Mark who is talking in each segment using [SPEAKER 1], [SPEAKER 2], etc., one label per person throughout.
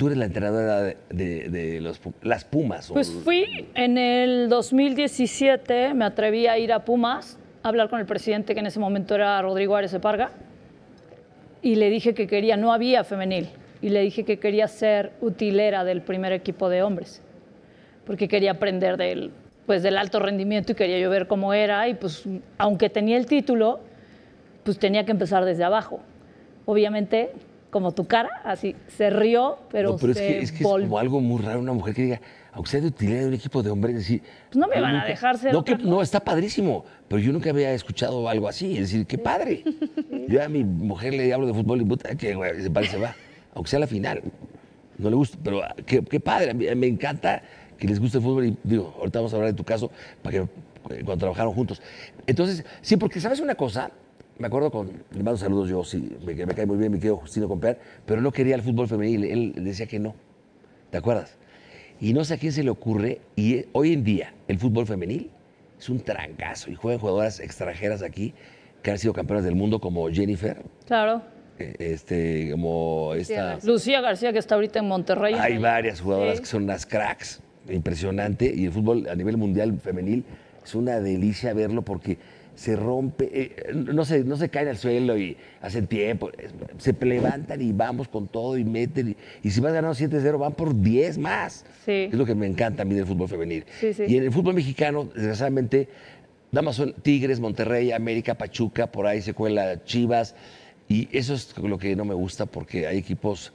[SPEAKER 1] Tú eres la entrenadora de, las Pumas. Pues fui
[SPEAKER 2] en el 2017, me atreví a ir a Pumas, a hablar con el presidente, que en ese momento era Rodrigo Ares de Parga, y le dije que quería, no había femenil, y le dije que quería ser utilera del primer equipo de hombres, porque quería aprender del, pues, del alto rendimiento y quería yo ver cómo era, y pues aunque tenía el título, pues tenía que empezar desde abajo. Obviamente como tu cara, así, se rió, pero, no, pero es que, es,
[SPEAKER 1] algo muy raro una mujer que diga, aunque sea de utilidad de un equipo de hombres, decir... Pues no me van a dejar No, no, está padrísimo, pero yo nunca había escuchado algo así, es decir, qué padre. yo a mi mujer le hablo de fútbol y puta, güey, se va, aunque sea la final. No le gusta, pero ah, qué, padre, me encanta que les guste el fútbol y digo, ahorita vamos a hablar de tu caso, para que eh, cuando trabajaron juntos. Entonces, sí, porque sabes una cosa, me acuerdo con, le mando saludos yo, sí, me, cae muy bien, me quedo Justino Compear, pero no quería el fútbol femenil, él decía que no, ¿te acuerdas? Y no sé a quién se le ocurre, y eh, hoy en día el fútbol femenil es un trancazo, y juegan jugadoras extranjeras aquí que han sido campeonas del mundo como Jennifer. Claro. Eh, este, como esta...
[SPEAKER 2] Lucía García, que está ahorita en Monterrey. Hay
[SPEAKER 1] varias jugadoras que son unas cracks, impresionante, y el fútbol a nivel mundial femenil es una delicia verlo porque se rompe, eh, no, se, no se caen al suelo y hacen tiempo, se levantan y vamos con todo y meten. Y, si vas ganando 7-0, van por 10 más. Es lo que me encanta a mí del fútbol femenil. Y en el fútbol mexicano, desgraciadamente, nada más son Tigres, Monterrey, América, Pachuca, por ahí se cuela Chivas. Y eso es lo que no me gusta porque hay equipos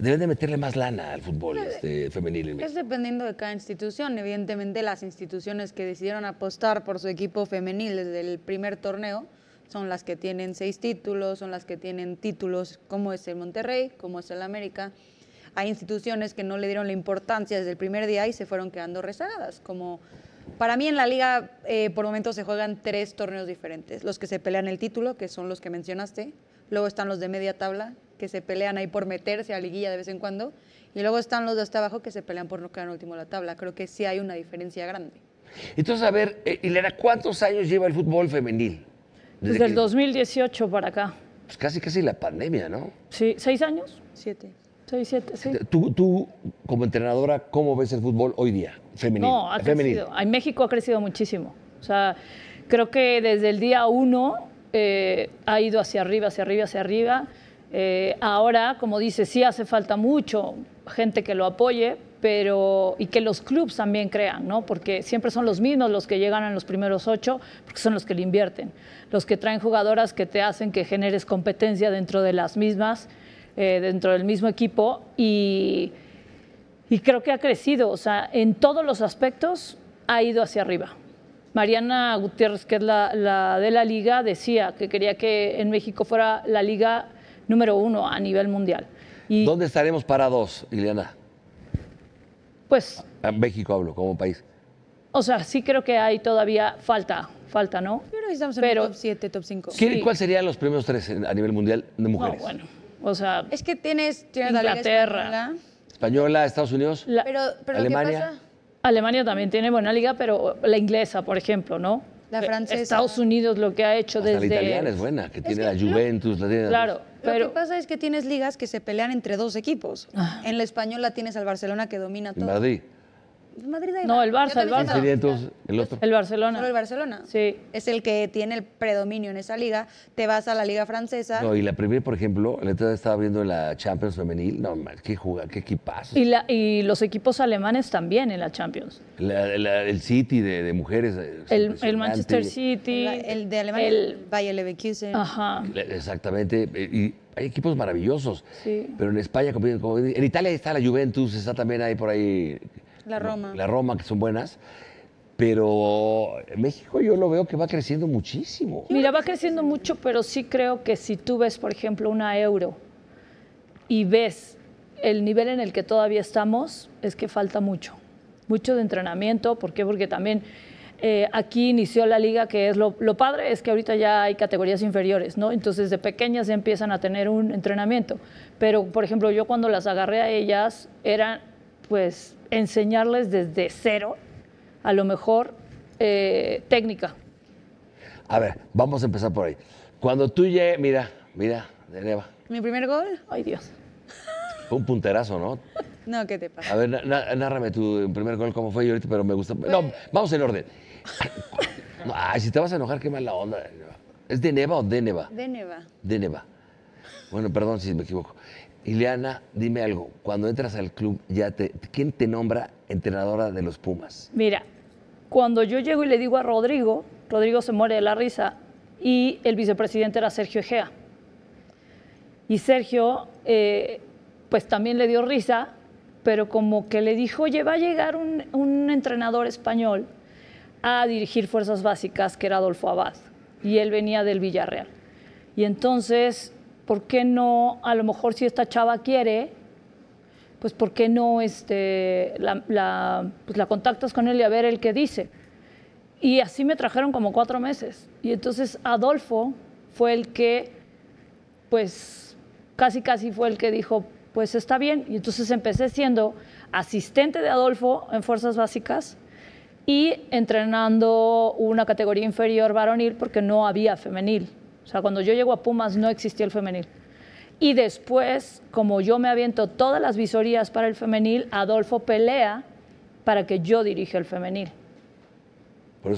[SPEAKER 1] Deben de meterle más lana al fútbol este, femenil. Es
[SPEAKER 3] dependiendo de cada institución. Evidentemente las instituciones que decidieron apostar por su equipo femenil desde el primer torneo son las que tienen seis títulos, son las que tienen títulos como es el Monterrey, como es el América. Hay instituciones que no le dieron la importancia desde el primer día y se fueron quedando rezagadas, como para mí en la liga eh, por momentos se juegan tres torneos diferentes. Los que se pelean el título, que son los que mencionaste. Luego están los de media tabla, que se pelean ahí por meterse a liguilla de vez en cuando, y luego están los de hasta abajo que se pelean por no quedar en último de la tabla. Creo que sí hay una diferencia grande.
[SPEAKER 1] Entonces, a ver, eh, Hilera, ¿cuántos años lleva el fútbol femenil? Desde, el
[SPEAKER 2] 2018 para acá.
[SPEAKER 1] Pues casi, casi la pandemia, ¿no?
[SPEAKER 2] Sí, ¿seis años? Siete. Seis, siete, sí.
[SPEAKER 1] ¿Tú, tú, como entrenadora, ¿cómo ves el fútbol hoy día? Femenil. No, ha crecido.
[SPEAKER 2] En México ha crecido muchísimo. O sea, creo que desde el día uno eh, ha ido hacia arriba, hacia arriba, hacia arriba. Eh, ahora, como dice, sí hace falta mucho gente que lo apoye, pero y que los clubes también crean, ¿no? Porque siempre son los mismos los que llegan a los primeros ocho, porque son los que le invierten, los que traen jugadoras que te hacen que generes competencia dentro de las mismas, eh, dentro del mismo equipo y, y creo que ha crecido, o sea, en todos los aspectos ha ido hacia arriba. Mariana Gutiérrez, que es la, la, de la liga, decía que quería que en México fuera la liga número uno a nivel mundial.
[SPEAKER 1] ¿Dónde estaremos para dos, Ileana? Pues... En México hablo, como país.
[SPEAKER 2] O sea, sí creo que hay todavía falta, falta, ¿no? estamos en Pero, top 7, top 5. ¿Cuáles
[SPEAKER 1] serían los primeros tres a nivel mundial de mujeres? bueno,
[SPEAKER 2] o sea... Es que tienes... tienes Inglaterra. La Española.
[SPEAKER 1] Española, Estados Unidos,
[SPEAKER 2] pero, Alemania. Alemania también tiene buena liga, pero la inglesa, por ejemplo, ¿no? La francesa. Estados Unidos lo que ha hecho desde...
[SPEAKER 1] La italiana es buena, que tiene la Juventus, la tiene... Claro,
[SPEAKER 3] pero... Lo que pasa es que tienes ligas que se pelean entre dos equipos. Ah. En la española tienes al Barcelona que domina todo. No, el Barça, el Barça. el Barcelona. Solo el Barcelona. Sí. Es el que tiene el predominio en esa liga. Te vas a la liga francesa. No,
[SPEAKER 1] y la primera, por ejemplo, la entrada estaba viendo la Champions Femenil. No, man, qué jugada, qué equipazo.
[SPEAKER 2] Y, y los equipos alemanes también en la Champions.
[SPEAKER 1] el City de, mujeres. Eh,
[SPEAKER 3] el, Manchester City. el de Alemania, el, Bayer Leverkusen. ajá.
[SPEAKER 1] Exactamente. Eh, y hay equipos maravillosos. Sí. Pero en España, en Italia está la Juventus, está también ahí por ahí.
[SPEAKER 3] La Roma. La
[SPEAKER 1] Roma, que son buenas. Pero México yo lo veo que va creciendo muchísimo.
[SPEAKER 2] Mira, va creciendo mucho, pero sí creo que si tú ves, por ejemplo, una euro y ves el nivel en el que todavía estamos, es que falta mucho. Mucho de entrenamiento. ¿Por qué? Porque también eh, aquí inició la liga, que es lo, lo, padre, es que ahorita ya hay categorías inferiores, ¿no? Entonces de pequeñas ya empiezan a tener un entrenamiento. Pero, por ejemplo, yo cuando las agarré a ellas, eran pues enseñarles desde cero, a lo mejor, eh, técnica?
[SPEAKER 1] A ver, vamos a empezar por ahí. Cuando tú llegues, mira, mira, de neva
[SPEAKER 3] ¿Mi primer gol? Ay, Dios.
[SPEAKER 1] Fue un punterazo, ¿no?
[SPEAKER 3] No, ¿qué te pasa? A ver,
[SPEAKER 1] nárrame tu primer gol, cómo fue yo ahorita, pero me gusta. No, vamos en orden. Ay, si te vas a enojar, qué mala onda. ¿Es de Neva o de de neva neva de neva Bueno, perdón si me equivoco. Ileana, dime algo. Cuando entras al club, ya ¿quién te nombra entrenadora de los Pumas?
[SPEAKER 2] Mira, cuando yo llego y le digo a Rodrigo, Rodrigo se muere de la risa, y el vicepresidente era Sergio Egea. Y Sergio, eh, pues también le dio risa, pero como que le dijo, oye, va a llegar un entrenador español a dirigir fuerzas básicas, que era Adolfo Abad, y él venía del Villarreal. Y entonces ¿por qué no, a lo mejor si esta chava quiere, pues por qué no este, la, pues, contactas con él y a ver el que dice? Y así me trajeron como cuatro meses. Y entonces Adolfo fue el que, pues casi casi fue el que dijo, pues está bien. Y entonces empecé siendo asistente de Adolfo en Fuerzas Básicas y entrenando una categoría inferior varonil porque no había femenil. O sea, cuando yo llego a Pumas no existía el femenil. Y después, como yo me aviento todas las visorías para el femenil, Adolfo pelea para que yo dirija el femenil.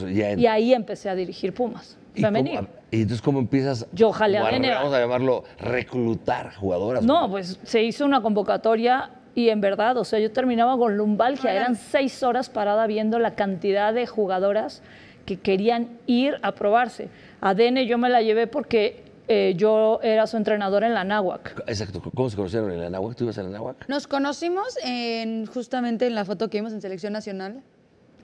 [SPEAKER 2] Y ahí empecé a dirigir Pumas. femenil.
[SPEAKER 1] ¿Y, entonces cómo empiezas? Yo a Vamos a llamarlo reclutar jugadoras. No,
[SPEAKER 2] pues se hizo una convocatoria y en verdad, o sea, yo terminaba con lumbalgia. Eran seis horas parada viendo la cantidad de jugadoras que querían ir a probarse. A yo me la
[SPEAKER 3] llevé porque eh, yo era su entrenador en la Náhuac.
[SPEAKER 1] Exacto. ¿Cómo se conocieron en la Náhuac? ¿Tú ibas a la Náhuac?
[SPEAKER 3] Nos conocimos en, justamente en la foto que vimos en Selección Nacional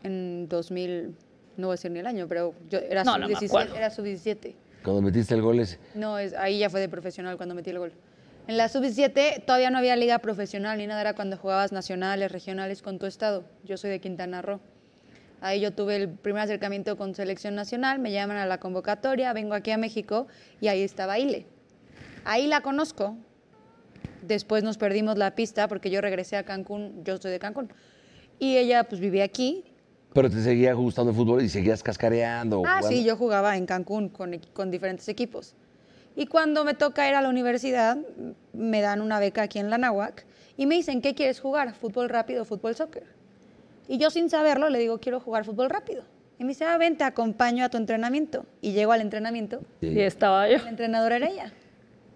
[SPEAKER 3] en 2000, no voy a decir ni el año, pero yo era sub-17. ¿Cuándo
[SPEAKER 1] Cuando metiste el gol ese.
[SPEAKER 3] No, ahí ya fue de profesional cuando metí el gol. En la sub-17 todavía no había liga profesional ni nada, era cuando jugabas nacionales, regionales con tu estado. Yo soy de Quintana Roo. Ahí yo tuve el primer acercamiento con selección nacional, me llaman a la convocatoria, vengo aquí a México y ahí estaba Ile. Ahí la conozco. Después nos perdimos la pista porque yo regresé a Cancún, yo estoy de Cancún. Y ella pues vivía aquí.
[SPEAKER 1] Pero te seguía gustando el fútbol y seguías cascareando. Ah, sí, yo
[SPEAKER 3] jugaba en Cancún con, diferentes equipos. Y cuando me toca ir a la universidad, me dan una beca aquí en la Nahuac y me dicen, ¿qué quieres jugar? ¿Fútbol rápido o fútbol soccer? Y yo sin saberlo le digo, quiero jugar fútbol rápido. Y me dice, ah, ven, te acompaño a tu entrenamiento. Y llego al entrenamiento. Y estaba yo. La entrenadora era ella.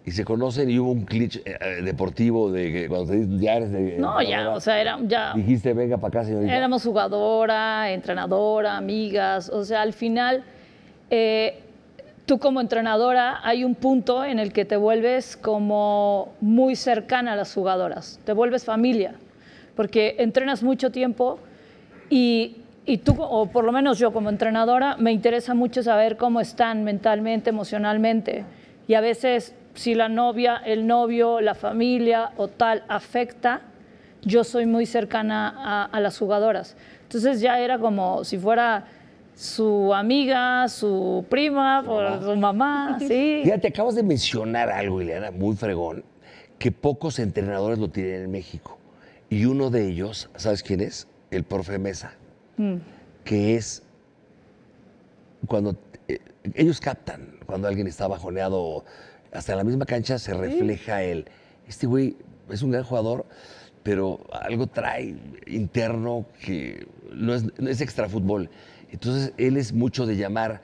[SPEAKER 1] ¿Y se conocen y hubo un cliché eh, eh, deportivo de cuando te dices, ya No, ya, o sea, era, ya... Dijiste, venga para acá, señorita. Éramos
[SPEAKER 2] jugadora, entrenadora, amigas. O sea, al final, eh, tú como entrenadora hay un punto en el que te vuelves como muy cercana a las jugadoras. Te vuelves familia, porque entrenas mucho tiempo y, y tú, o por lo menos yo como entrenadora, me interesa mucho saber cómo están mentalmente, emocionalmente. Y a veces si la novia, el novio, la familia o tal afecta, yo soy muy cercana a, las jugadoras. Entonces ya era como si fuera su amiga, su prima, su mamá, sí.
[SPEAKER 1] te acabas de mencionar algo, Ileana, muy fregón, que pocos entrenadores lo tienen en México. Y uno de ellos, ¿sabes quién es? el profe Mesa, mm. que es cuando eh, ellos captan, cuando alguien está bajoneado, hasta en la misma cancha se refleja el, este güey es un gran jugador, pero algo trae interno que no es, extra fútbol. extrafútbol. Entonces él es mucho de llamar,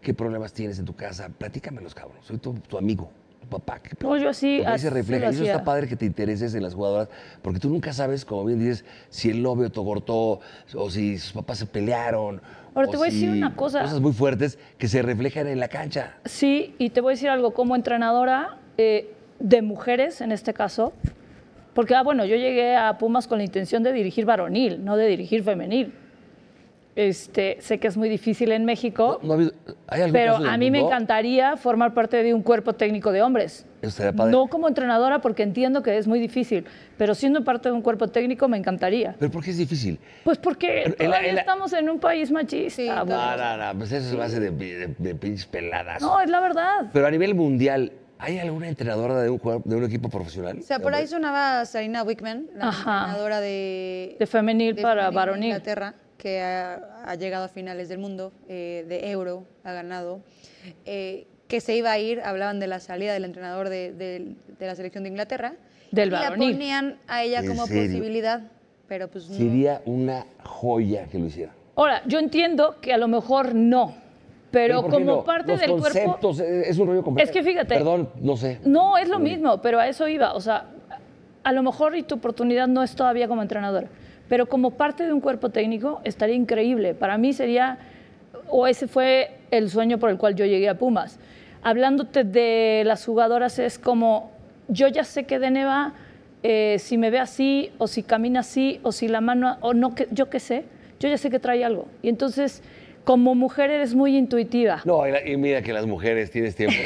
[SPEAKER 1] ¿qué problemas tienes en tu casa? Platícamelos, cabrón, soy tu amigo papá. que
[SPEAKER 2] no, yo así. se refleja. Y eso está
[SPEAKER 1] padre que te intereses en las jugadoras, porque tú nunca sabes, como bien dices, si el novio te cortó o si sus papás se pelearon. Ahora te voy a decir una cosa. Cosas muy fuertes que se reflejan en la cancha.
[SPEAKER 2] Sí, y te voy a decir algo. Como entrenadora eh, de mujeres, en este caso, porque, ah, bueno, yo llegué a Pumas con la intención de dirigir varonil, no de dirigir femenil. Este, sé que es muy difícil en México,
[SPEAKER 1] pero a mí me
[SPEAKER 2] encantaría formar parte de un cuerpo técnico de hombres. No como entrenadora, porque entiendo que es muy difícil, pero siendo parte de un cuerpo técnico me encantaría.
[SPEAKER 1] ¿Pero por qué es difícil?
[SPEAKER 2] Pues porque todavía estamos en un país machista. no, no,
[SPEAKER 1] no, pues eso se hace de, pinches peladas. No,
[SPEAKER 2] es la verdad.
[SPEAKER 1] Pero a nivel mundial, ¿Hay alguna entrenadora de un, de un equipo profesional? O sea, por ahí
[SPEAKER 3] sonaba Sarina Wickman, la entrenadora de... femenil para femenil Inglaterra que ha, llegado a finales del mundo, eh, de Euro ha ganado, eh, que se iba a ir, hablaban de la salida del entrenador de, de, la selección de Inglaterra, del y le ponían a ella como posibilidad, pero pues no. Sería
[SPEAKER 1] una joya que lo hiciera.
[SPEAKER 2] Ahora, yo entiendo que a lo mejor no, pero, como parte del cuerpo...
[SPEAKER 1] Eh, es un rollo completo. que fíjate... Perdón, no sé.
[SPEAKER 2] No, es lo mismo, pero a eso iba, o sea, a lo mejor y tu oportunidad no es todavía como entrenador pero como parte de un cuerpo técnico estaría increíble. Para mí sería, o ese fue el sueño por el cual yo llegué a Pumas. Hablándote de las jugadoras es como, yo ya sé que Deneva, eh, si me ve así, o si camina así, o si la mano, o no, que, yo qué sé, yo ya sé que trae algo. Y entonces como mujer eres muy intuitiva.
[SPEAKER 1] No, y, mira que las mujeres tienes tiempo.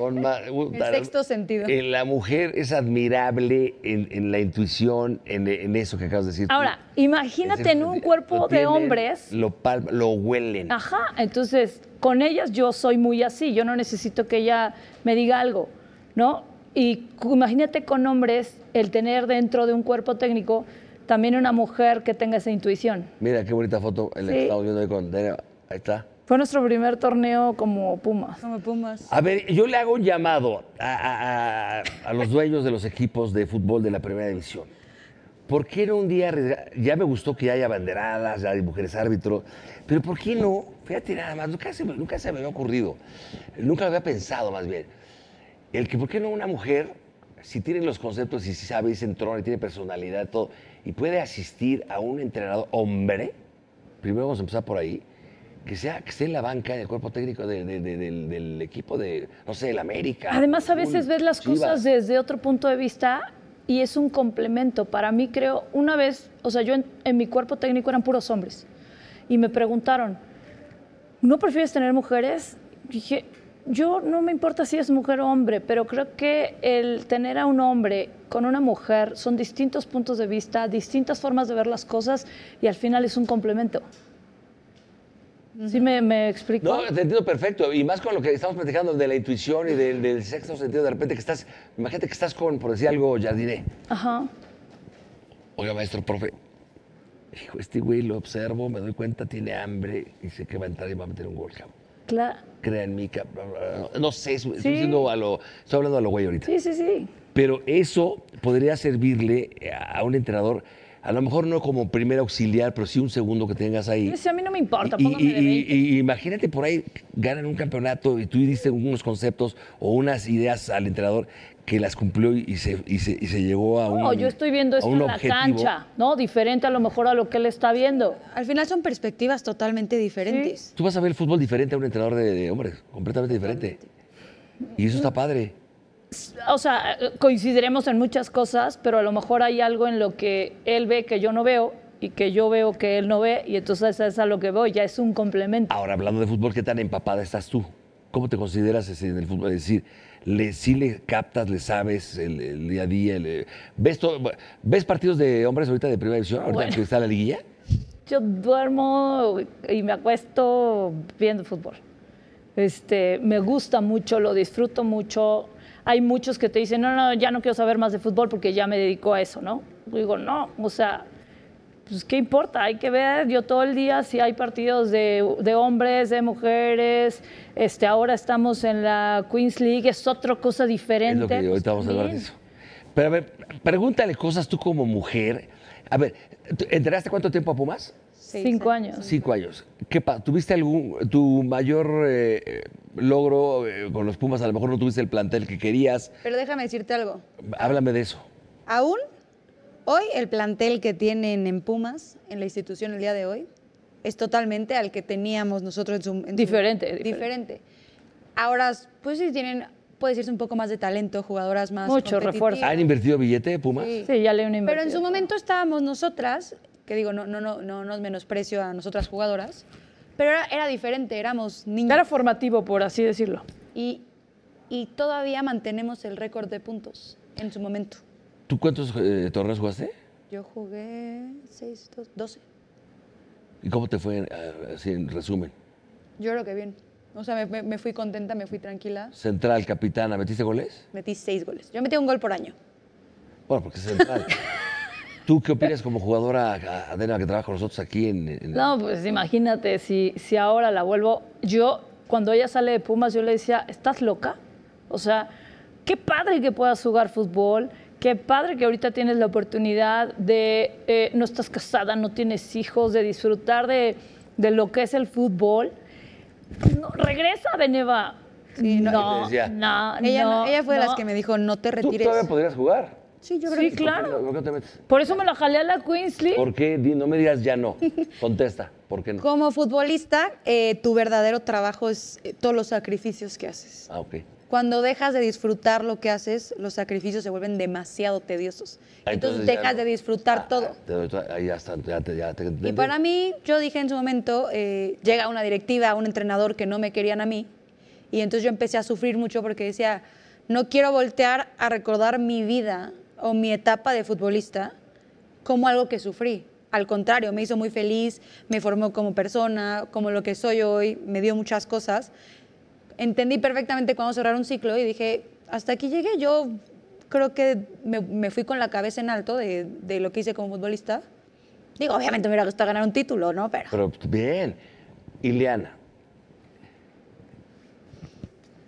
[SPEAKER 1] Uh, el sexto sentido. la mujer es admirable en, la intuición, en, eso que acabas de decir. Ahora,
[SPEAKER 2] imagínate en un cuerpo de hombres.
[SPEAKER 1] Lo, lo huelen.
[SPEAKER 2] Ajá, entonces con ellas yo soy muy así, yo no necesito que ella me diga algo, ¿no? Y imagínate con hombres el tener dentro de un cuerpo técnico también una mujer que tenga esa intuición.
[SPEAKER 1] Mira qué bonita foto en la con
[SPEAKER 2] fue nuestro primer torneo como Pumas. Como Pumas. A
[SPEAKER 1] ver, yo le hago un llamado a, los dueños de los equipos de fútbol de la primera división. ¿Por qué no un día, ya me gustó que haya banderadas, ya hay mujeres árbitros, pero ¿por qué no? Fíjate nada más, nunca se, nunca se me había ocurrido, nunca lo había pensado más bien. El que, ¿por qué no una mujer, si tiene los conceptos y si sabe, y se y tiene personalidad, todo, y puede asistir a un entrenador hombre? Primero vamos a empezar por ahí que sea, que esté en la banca del cuerpo técnico del, equipo de, no sé, del América. Además, a veces ves las cosas
[SPEAKER 2] desde otro punto de vista y es un complemento. Para mí, creo, una vez, o sea, yo en, mi cuerpo técnico eran puros hombres y me preguntaron, ¿no prefieres tener mujeres? dije, yo no me importa si es mujer o hombre, pero creo que el tener a un hombre con una mujer son distintos puntos de vista, distintas formas de ver las cosas y al final es un complemento. ¿Sí me, me explico?
[SPEAKER 1] No, te entiendo perfecto. Y más con lo que estamos platicando de la intuición y del, sexto sentido, de repente que estás, imagínate que estás con, por decir algo, ya diré. Ajá. Oiga, maestro, profe, hijo, este güey lo observo, me doy cuenta, tiene hambre y sé que va a entrar y va a meter un gol, cabrón. Claro. en mi no sé, estoy, a lo, estoy hablando a lo güey ahorita. Sí, sí, sí. Pero eso podría servirle a un entrenador a lo mejor no como primer auxiliar, pero sí un segundo que tengas ahí.
[SPEAKER 2] a mí no me importa. Y,
[SPEAKER 1] imagínate por ahí ganan un campeonato y tú diste unos conceptos o unas ideas al entrenador que las cumplió y se, llevó a un. No, yo
[SPEAKER 2] estoy viendo esto en la cancha, ¿no? Diferente a lo mejor a lo que él está viendo. Al final son perspectivas totalmente diferentes.
[SPEAKER 1] Tú vas a ver el fútbol diferente a un entrenador de, hombres, completamente diferente. Y eso está padre
[SPEAKER 2] o sea, coincidiremos en muchas cosas, pero a lo mejor hay algo en lo que él ve que yo no veo y que yo veo que él no ve y entonces es a lo que voy, ya es un complemento.
[SPEAKER 1] Ahora, hablando de fútbol, ¿qué tan empapada estás tú? ¿Cómo te consideras en el fútbol? Es decir, le, sí le captas, le sabes el, día a día. ¿ves, partidos de hombres ahorita de primera división, ahorita que está la liguilla?
[SPEAKER 2] Yo duermo y me acuesto viendo fútbol. Este, me gusta mucho, lo disfruto mucho hay muchos que te dicen, no, no, ya no quiero saber más de fútbol porque ya me dedico a eso, ¿no? digo, no, o sea, pues qué importa, hay que ver, yo todo el día si hay partidos de, hombres, de mujeres, este, ahora estamos en la Queens League, es otra cosa diferente. Es lo que digo, ahorita
[SPEAKER 1] vamos a hablar de eso. Pero a ver, pregúntale cosas tú como mujer. A ver, ¿entraste cuánto tiempo a Pumas? cinco años. Cinco años. ¿Qué ¿Tuviste algún, tu mayor eh, logro eh, con los Pumas? A lo mejor no tuviste el plantel que querías.
[SPEAKER 3] Pero déjame decirte algo.
[SPEAKER 1] Háblame de eso.
[SPEAKER 3] Aún hoy el plantel que tienen en Pumas, en la institución el día de hoy, es totalmente al que teníamos nosotros en su... diferente, diferente, Ahora, pues sí tienen puede decirse un poco más de talento, jugadoras más. Mucho refuerzo. ¿Han
[SPEAKER 1] invertido billete, Pumas? Sí,
[SPEAKER 3] sí ya le han invertido. Pero en su momento estábamos nosotras que digo, no, no, no, no nos menosprecio a nosotras jugadoras, pero era, diferente, éramos niños. Era formativo, por así decirlo. Y, todavía mantenemos el récord de puntos en su momento.
[SPEAKER 1] ¿Tú cuántos torres eh, torneos jugaste?
[SPEAKER 3] Yo jugué 6, 12.
[SPEAKER 1] ¿Y cómo te fue, eh, así en resumen?
[SPEAKER 3] Yo creo que bien. O sea, me, me, fui contenta, me fui tranquila.
[SPEAKER 1] Central, capitana, ¿metiste goles?
[SPEAKER 3] Metí seis goles. Yo metí un gol por año.
[SPEAKER 1] Bueno, porque es central. ¿Tú qué opinas como jugadora, Adena que trabaja con nosotros aquí en,
[SPEAKER 3] No, pues
[SPEAKER 2] imagínate, si, si ahora la vuelvo... Yo, cuando ella sale de Pumas, yo le decía, ¿estás loca? O sea, qué padre que puedas jugar fútbol, qué padre que ahorita tienes la oportunidad de... Eh, no estás casada, no tienes hijos, de disfrutar de,
[SPEAKER 3] lo que es el fútbol.
[SPEAKER 2] No, regresa, Beneva.
[SPEAKER 3] no, no,
[SPEAKER 2] no, ella, no, ella fue de las que
[SPEAKER 3] me dijo, no te retires. Tú
[SPEAKER 1] todavía podrías jugar.
[SPEAKER 3] Sí, yo creo claro. ¿Por eso me lo jalé a la Queensley. ¿Por
[SPEAKER 1] qué? No me digas ya no. Contesta, ¿por qué no?
[SPEAKER 3] Como futbolista, eh, tu verdadero trabajo es eh, todos los sacrificios que haces. Ah, ok. Cuando dejas de disfrutar lo que haces, los sacrificios se vuelven demasiado tediosos. Ah, entonces, dejas de disfrutar ah, todo.
[SPEAKER 1] ahí ya está, y para
[SPEAKER 3] mí, yo dije en su momento, eh, llega una directiva, un entrenador que no me querían a mí. Y entonces yo empecé a sufrir mucho porque decía, no quiero voltear a recordar mi vida o mi etapa de futbolista como algo que sufrí. Al contrario, me hizo muy feliz, me formó como persona, como lo que soy hoy, me dio muchas cosas. Entendí perfectamente cuando cerrar un ciclo y dije, hasta aquí llegué. Yo creo que me, fui con la cabeza en alto de, lo que hice como futbolista. Digo, obviamente me hubiera gustado ganar un título, ¿no?
[SPEAKER 1] Pero, pues, bien. Ileana,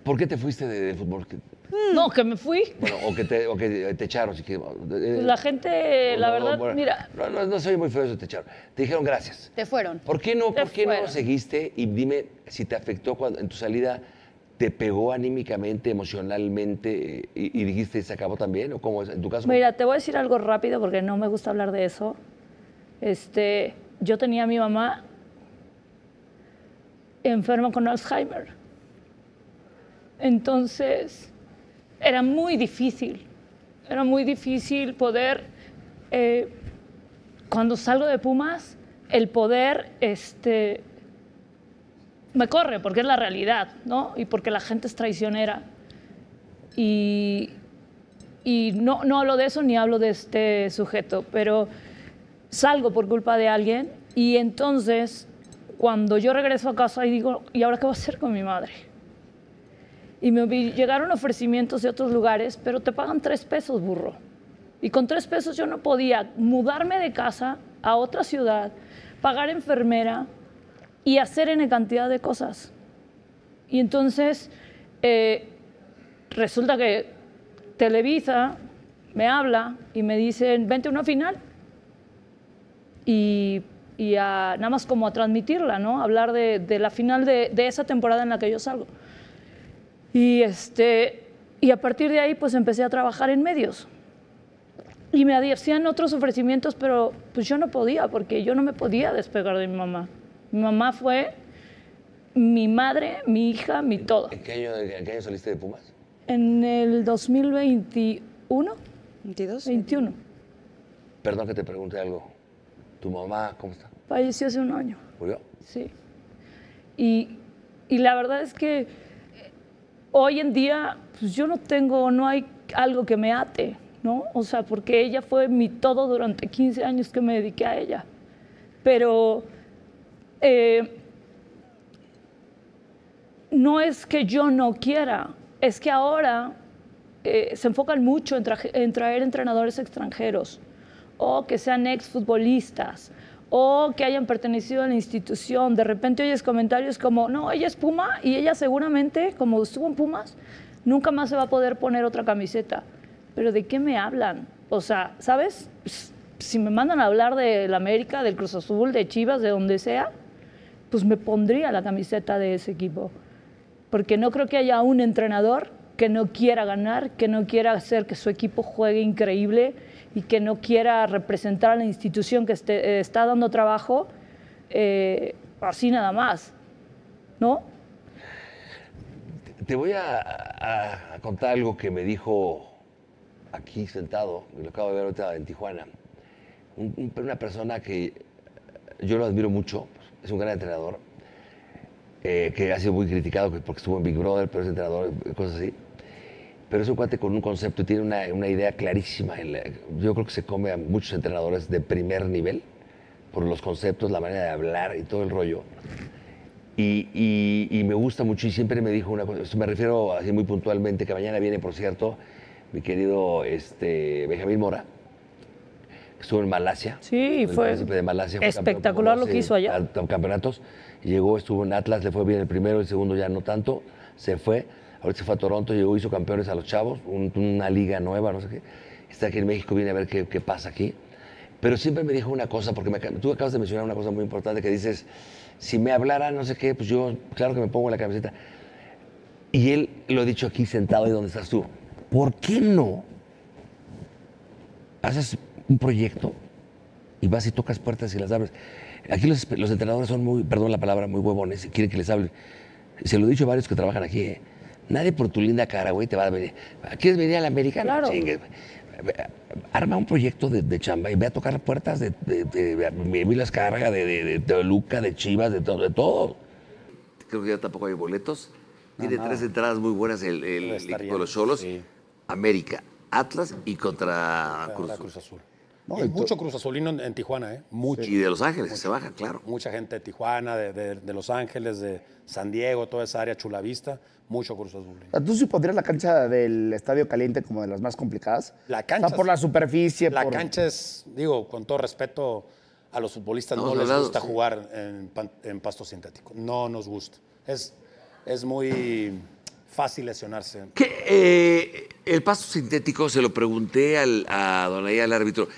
[SPEAKER 1] ¿por qué te fuiste del de fútbol?
[SPEAKER 2] No, mm. que me fui.
[SPEAKER 1] Bueno, o que te, o echaron. Eh, pues la
[SPEAKER 2] gente,
[SPEAKER 3] la verdad, mira.
[SPEAKER 1] No, no, soy muy feo de te echaron. Te dijeron gracias. Te fueron. ¿Por qué no, seguiste? Y dime si te afectó cuando, en tu salida, ¿te pegó anímicamente, emocionalmente eh, y, dijiste se acabó también? ¿O cómo es? ¿En tu caso? Mira,
[SPEAKER 2] te voy a decir algo rápido porque no me gusta hablar de eso. Este, yo tenía a mi mamá enferma con Alzheimer. Entonces era muy difícil, era muy difícil poder, eh, cuando salgo de Pumas, el poder, este, me corre, porque es la realidad, ¿no? Y porque la gente es traicionera. Y, y no, no hablo de eso ni hablo de este sujeto, pero salgo por culpa de alguien y entonces cuando yo regreso a casa y digo, ¿y ahora qué voy a hacer con mi madre? Y me llegaron ofrecimientos de otros lugares, pero te pagan tres pesos, burro. Y con tres pesos yo no podía mudarme de casa a otra ciudad, pagar enfermera y hacer N cantidad de cosas. Y entonces eh, resulta que Televisa me habla y me dicen, vente a una final. Y, nada más como a transmitirla, ¿no? Hablar de, la final de, esa temporada en la que yo salgo. Y, este, y a partir de ahí, pues empecé a trabajar en medios. Y me hacían otros ofrecimientos, pero pues yo no podía, porque yo no me podía despegar de mi mamá. Mi mamá fue mi madre, mi hija, mi todo.
[SPEAKER 1] ¿En qué año, saliste de Pumas?
[SPEAKER 2] En el 2021. ¿22? 21.
[SPEAKER 1] Perdón que te pregunte algo. ¿Tu mamá cómo está?
[SPEAKER 2] Falleció hace un año. ¿Murió? Sí. y la verdad es que hoy en día pues, yo no tengo, no hay algo que me ate, ¿no? O sea, porque ella fue mi todo durante 15 años que me dediqué a ella. Pero eh, no es que yo no quiera, es que ahora eh, se enfocan mucho en, en, traer entrenadores extranjeros o que sean exfutbolistas o que hayan pertenecido a la institución. De repente oyes comentarios como, no, ella es Puma y ella seguramente, como estuvo en Pumas, nunca más se va a poder poner otra camiseta. Pero ¿de qué me hablan? O sea, ¿sabes? Pues, si me mandan a hablar de la América, del Cruz Azul, de Chivas, de donde sea, pues me pondría la camiseta de ese equipo. Porque no creo que haya un entrenador que no quiera ganar, que no quiera hacer que su equipo juegue increíble y que no quiera representar a la institución que eh, está dando trabajo eh, así nada más, ¿no?
[SPEAKER 1] Te voy a, contar algo que me dijo aquí sentado, lo acabo de ver ahorita en Tijuana, una persona que eh, yo lo admiro mucho, es un gran entrenador, que ha sido muy criticado porque estuvo en Big Brother, pero es entrenador, cosas así pero es cuate con un concepto tiene una, idea clarísima. Eh, yo creo que se come a muchos entrenadores de primer nivel por los conceptos, la manera de hablar y todo el rollo. Y, me gusta mucho y siempre me dijo una cosa, me refiero así muy puntualmente, que mañana viene, por cierto, mi querido este, Benjamín Mora, que estuvo en Malasia. Sí, fue, espectacular lo que hizo allá. campeonatos, llegó, estuvo en Atlas, le fue bien el primero, el segundo ya no tanto, se fue Ahorita se fue a Toronto, llegó, hizo campeones a los chavos, una liga nueva, no sé qué. Está aquí en México, viene a ver qué, pasa aquí. Pero siempre me dijo una cosa, porque me, tú acabas de mencionar una cosa muy importante que dices, si me hablara no sé qué, pues yo, claro que me pongo la camiseta. Y él lo ha dicho aquí sentado ahí donde estás tú. ¿Por qué no haces un proyecto y vas y tocas puertas y las abres? Aquí los, entrenadores son muy, perdón la palabra, muy huevones, quieren que les hable. Se lo he dicho a varios que trabajan aquí. Eh. Nadie por tu linda cara, güey, te va a venir. ¿Quieres venir a la América? Claro. Arma un proyecto de, chamba y ve a tocar puertas de, de, de Carga, de, Toluca, de Chivas, de, todo, de todo. Creo que ya tampoco hay boletos. Tiene tres entradas muy buenas el, el, los Cholos. América, Atlas y contra, Cruz Azul
[SPEAKER 4] hay mucho Cruz Azulino en, Tijuana, ¿eh? Mucho. Y de Los Ángeles, se baja, claro. Mucha gente de Tijuana, de, Los Ángeles, de San Diego, toda esa área chulavista, mucho Cruz Azulino. Ah, ¿Tú supondrías
[SPEAKER 5] la cancha del Estadio Caliente como de las más complicadas? La cancha. por la
[SPEAKER 4] superficie. La cancha es, digo, con todo respeto, a los futbolistas no, les gusta jugar en, pasto sintético. No nos gusta. Es, es muy fácil lesionarse.
[SPEAKER 1] Eh, el pasto sintético se lo pregunté a don al árbitro.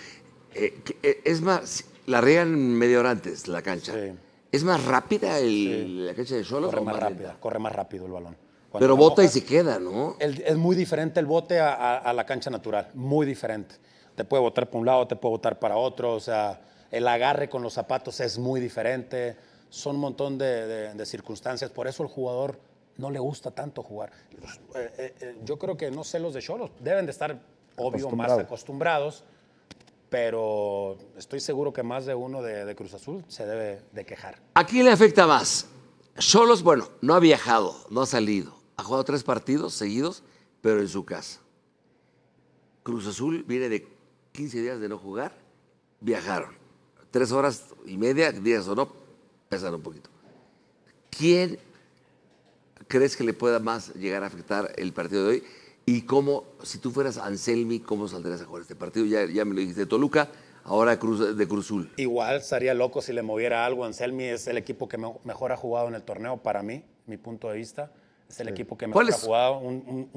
[SPEAKER 1] Eh, eh, es más, la rían media hora antes la cancha. ¿Es más rápida la cancha de solo? Corre más, corre más rápido el balón. Pero bota y se queda, ¿no?
[SPEAKER 4] es muy diferente el bote a, la cancha natural, muy diferente. Te puede botar para un lado, te puede botar para otro, o sea, el agarre con los zapatos es muy diferente. Son un montón de, circunstancias, por eso el jugador no le gusta tanto jugar. Eh, yo creo que, no sé, los de Cholos deben de estar, obvio, más acostumbrados pero estoy seguro que más de uno de, Cruz Azul se debe de quejar.
[SPEAKER 1] ¿A quién le afecta más? Solos, bueno, no ha viajado, no ha salido, ha jugado tres partidos seguidos, pero en su casa. Cruz Azul viene de 15 días de no jugar, viajaron. Tres horas y media, días o no, pesan un poquito. ¿Quién crees que le pueda más llegar a afectar el partido de hoy? ¿Y cómo, si tú fueras Anselmi, cómo saldrías a jugar este partido? Ya, ya me lo dijiste, Toluca, ahora Cruz, de Cruzul. Igual, estaría loco si le moviera algo. Anselmi es el equipo que
[SPEAKER 4] mejor ha jugado en el torneo para mí, mi punto de vista. Es el equipo que mejor ha jugado. Un,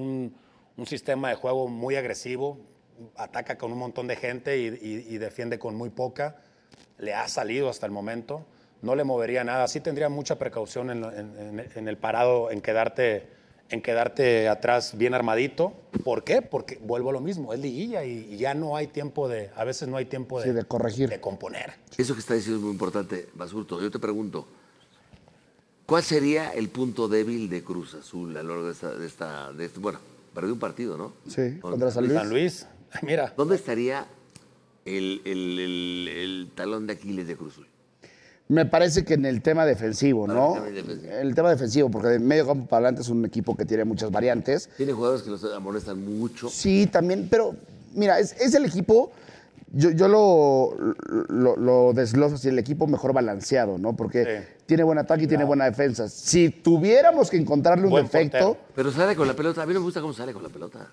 [SPEAKER 4] un, sistema de juego muy agresivo, ataca con un montón de gente y, defiende con muy poca. Le ha salido hasta el momento. No le movería nada. Sí tendría mucha precaución en, en el parado, en quedarte en quedarte atrás bien armadito. ¿Por qué? Porque vuelvo a lo mismo, es liguilla y ya no hay tiempo de, a veces no hay tiempo de, corregir, de componer.
[SPEAKER 1] Eso que está diciendo es muy importante, Basurto. Yo te pregunto, ¿cuál sería el punto débil de Cruz Azul a lo largo de esta, de este, bueno, perdió un partido, ¿no?
[SPEAKER 5] Sí, contra, San Luis. San Luis,
[SPEAKER 1] mira. ¿Dónde estaría el talón de Aquiles de Cruz Azul?
[SPEAKER 5] Me parece que en el tema defensivo, ¿no? Ah, en el tema defensivo, porque de medio campo para adelante es un equipo que tiene muchas variantes.
[SPEAKER 1] Tiene jugadores que los amonestan mucho.
[SPEAKER 5] Sí, también, pero mira, es, el equipo, yo, lo, lo, desgloso así, el equipo mejor balanceado, ¿no? Porque tiene buen ataque y tiene buena defensa. Si tuviéramos que encontrarle un
[SPEAKER 1] defecto... Pero sale con la pelota, a mí no me gusta cómo sale con la pelota.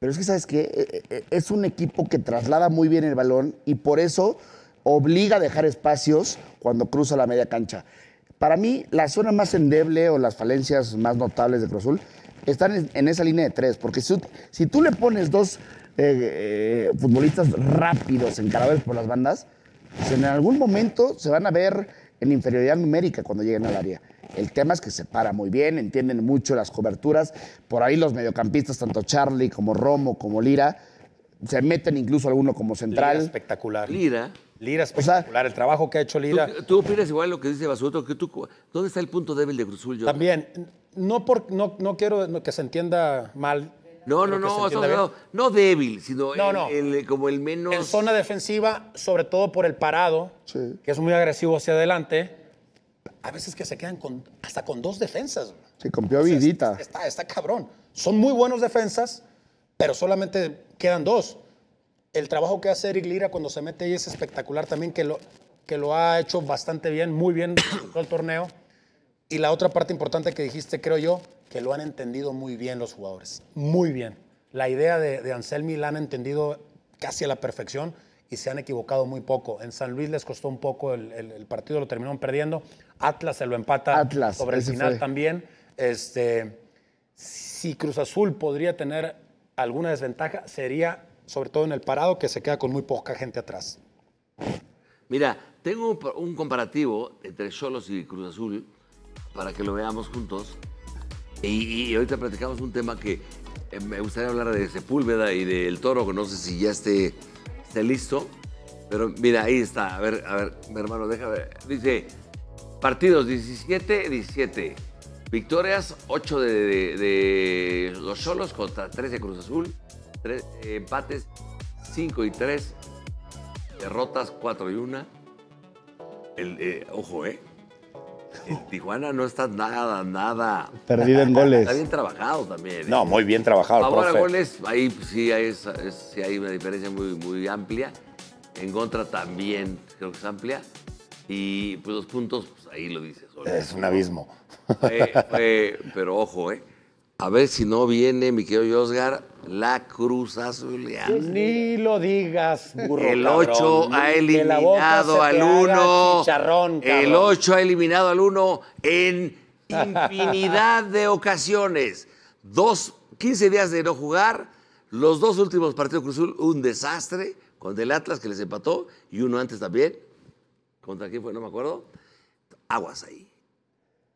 [SPEAKER 5] Pero es que, ¿sabes qué? E, e, e, es un equipo que traslada muy bien el balón y por eso obliga a dejar espacios cuando cruza la media cancha. Para mí, la zona más endeble o las falencias más notables de Cruz Azul están en, esa línea de tres, porque si, tú le pones dos eh, eh, futbolistas rápidos futbolistas rápidos encarados por las bandas, en algún momento se van a ver en inferioridad numérica cuando lleguen al área. El tema es que se para muy bien, entienden mucho las coberturas. Por ahí los mediocampistas, tanto Charlie como Romo como Lira, se meten incluso alguno como central.
[SPEAKER 1] espectacular. Lira. Lira espectacular, o el trabajo que ha hecho Lira. ¿Tú, opinas igual lo que dice Basuto? Que tú, ¿Dónde está el punto débil de Cruzul? También,
[SPEAKER 4] no, por, no, no quiero que se entienda mal. No, no, no,
[SPEAKER 1] no, débil, sino como el menos... En zona
[SPEAKER 4] defensiva, sobre todo por el parado, que es muy agresivo hacia adelante, a veces que se quedan con, hasta con dos defensas. Se
[SPEAKER 5] compió Pio Vidita.
[SPEAKER 4] está, está cabrón. Son muy buenos defensas, pero solamente quedan dos. El trabajo que hace Eric Lira cuando se mete ahí es espectacular también, que lo, que lo ha hecho bastante bien, muy bien todo el torneo. Y la otra parte importante que dijiste, creo yo, que lo han entendido muy bien los jugadores. Muy bien. La idea de, Anselmi la han entendido casi a la perfección y se han equivocado muy poco. En San Luis les costó un poco el, partido, lo terminaron perdiendo. Atlas se lo empata Atlas, sobre el final también. Este, si Cruz Azul podría tener alguna desventaja, sería sobre todo en el parado, que se queda con muy poca gente atrás.
[SPEAKER 1] Mira, tengo un, comparativo entre solos y Cruz Azul para que lo veamos juntos. Y, ahorita platicamos un tema que eh, me gustaría hablar de Sepúlveda y del Toro, que no sé si ya esté, listo. Pero mira, ahí está. A ver, a ver, mi hermano, déjame ver. Dice, partidos 17, 17. Victorias, 8 de, los solos contra 13 Cruz Azul. Eh, empates 5 y 3, derrotas 4 y 1. El, eh, ojo, ¿eh? En Tijuana no está nada, nada. Perdido en goles. Está bien trabajado también. Eh. No, muy bien
[SPEAKER 4] trabajado. Ahora goles,
[SPEAKER 1] ahí sí hay, hay una diferencia muy, muy amplia. En contra también creo que es amplia. Y pues los puntos, pues ahí lo dices. es un abismo. pero ojo, ¿eh? A ver si no viene, mi querido Yosgar, la Cruz Azul
[SPEAKER 4] Ni lo digas, burro. El
[SPEAKER 1] 8 ha eliminado al 1. El 8 ha eliminado al 1 en infinidad de ocasiones. Dos, 15 días de no jugar. Los dos últimos partidos Cruz Azul, un desastre. con el Atlas, que les empató. Y uno antes también. ¿Contra quién fue? No me acuerdo. Aguas ahí.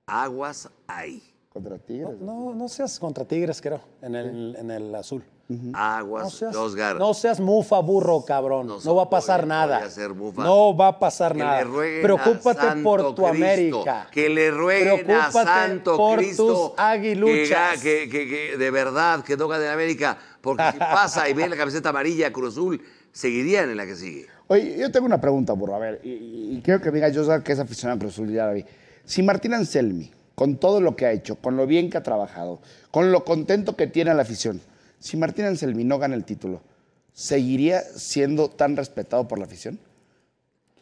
[SPEAKER 1] Aguas ahí.
[SPEAKER 4] Contra Tigres. No, no, seas contra Tigres, creo, en el, en el azul. Aguas, dos garras. No seas mufa, burro, cabrón. No, va a pasar nada. No va a pasar nada. Preocúpate por tu América.
[SPEAKER 1] Que le rueguen Preocúpate a Santo por Cristo, tus Que, de verdad, que no gane América. Porque si pasa y ve la camiseta amarilla, Cruz Azul, seguirían en la que sigue.
[SPEAKER 5] Oye, yo tengo una pregunta, burro. A ver, y, quiero creo que diga yo que es aficionado a Cruz Azul, ya la vi. Si Martín Anselmi con todo lo que ha hecho, con lo bien que ha trabajado, con lo contento que tiene la afición, si Martín Anselmi no gana el título, ¿seguiría siendo tan respetado por la afición?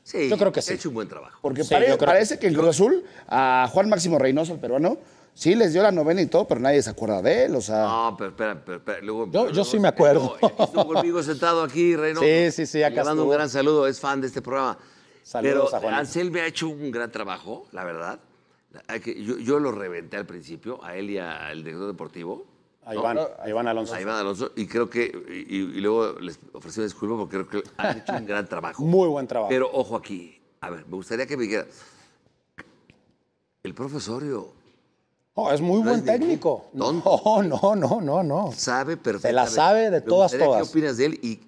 [SPEAKER 1] Sí, yo creo que sí. Ha hecho un buen trabajo. Porque parece que, en Cruz
[SPEAKER 5] Azul, a Juan Máximo Reynoso, el peruano, sí les dio la novena y todo, pero nadie se acuerda de él. O No, pero
[SPEAKER 1] espera, pero, luego, yo,
[SPEAKER 4] sí me acuerdo.
[SPEAKER 1] estuvo conmigo sentado aquí, Reynoso. Sí, sí, sí, acá. Le un gran saludo, es fan de este programa. Saludos a Juan. Anselmi ha hecho un gran trabajo, la verdad. Yo, lo reventé al principio, a él y al director deportivo. A Iván, Alonso. A Iván Alonso. Y creo que, y, luego les ofrecí una disculpa porque creo que han hecho un gran trabajo. Muy buen trabajo. Pero ojo aquí, a ver, me gustaría que me dijera... el profesorio...
[SPEAKER 4] es muy buen técnico. No, no, no, no, no.
[SPEAKER 1] Sabe perfectamente. Se la sabe de todas, todas. ¿Qué opinas de él? Y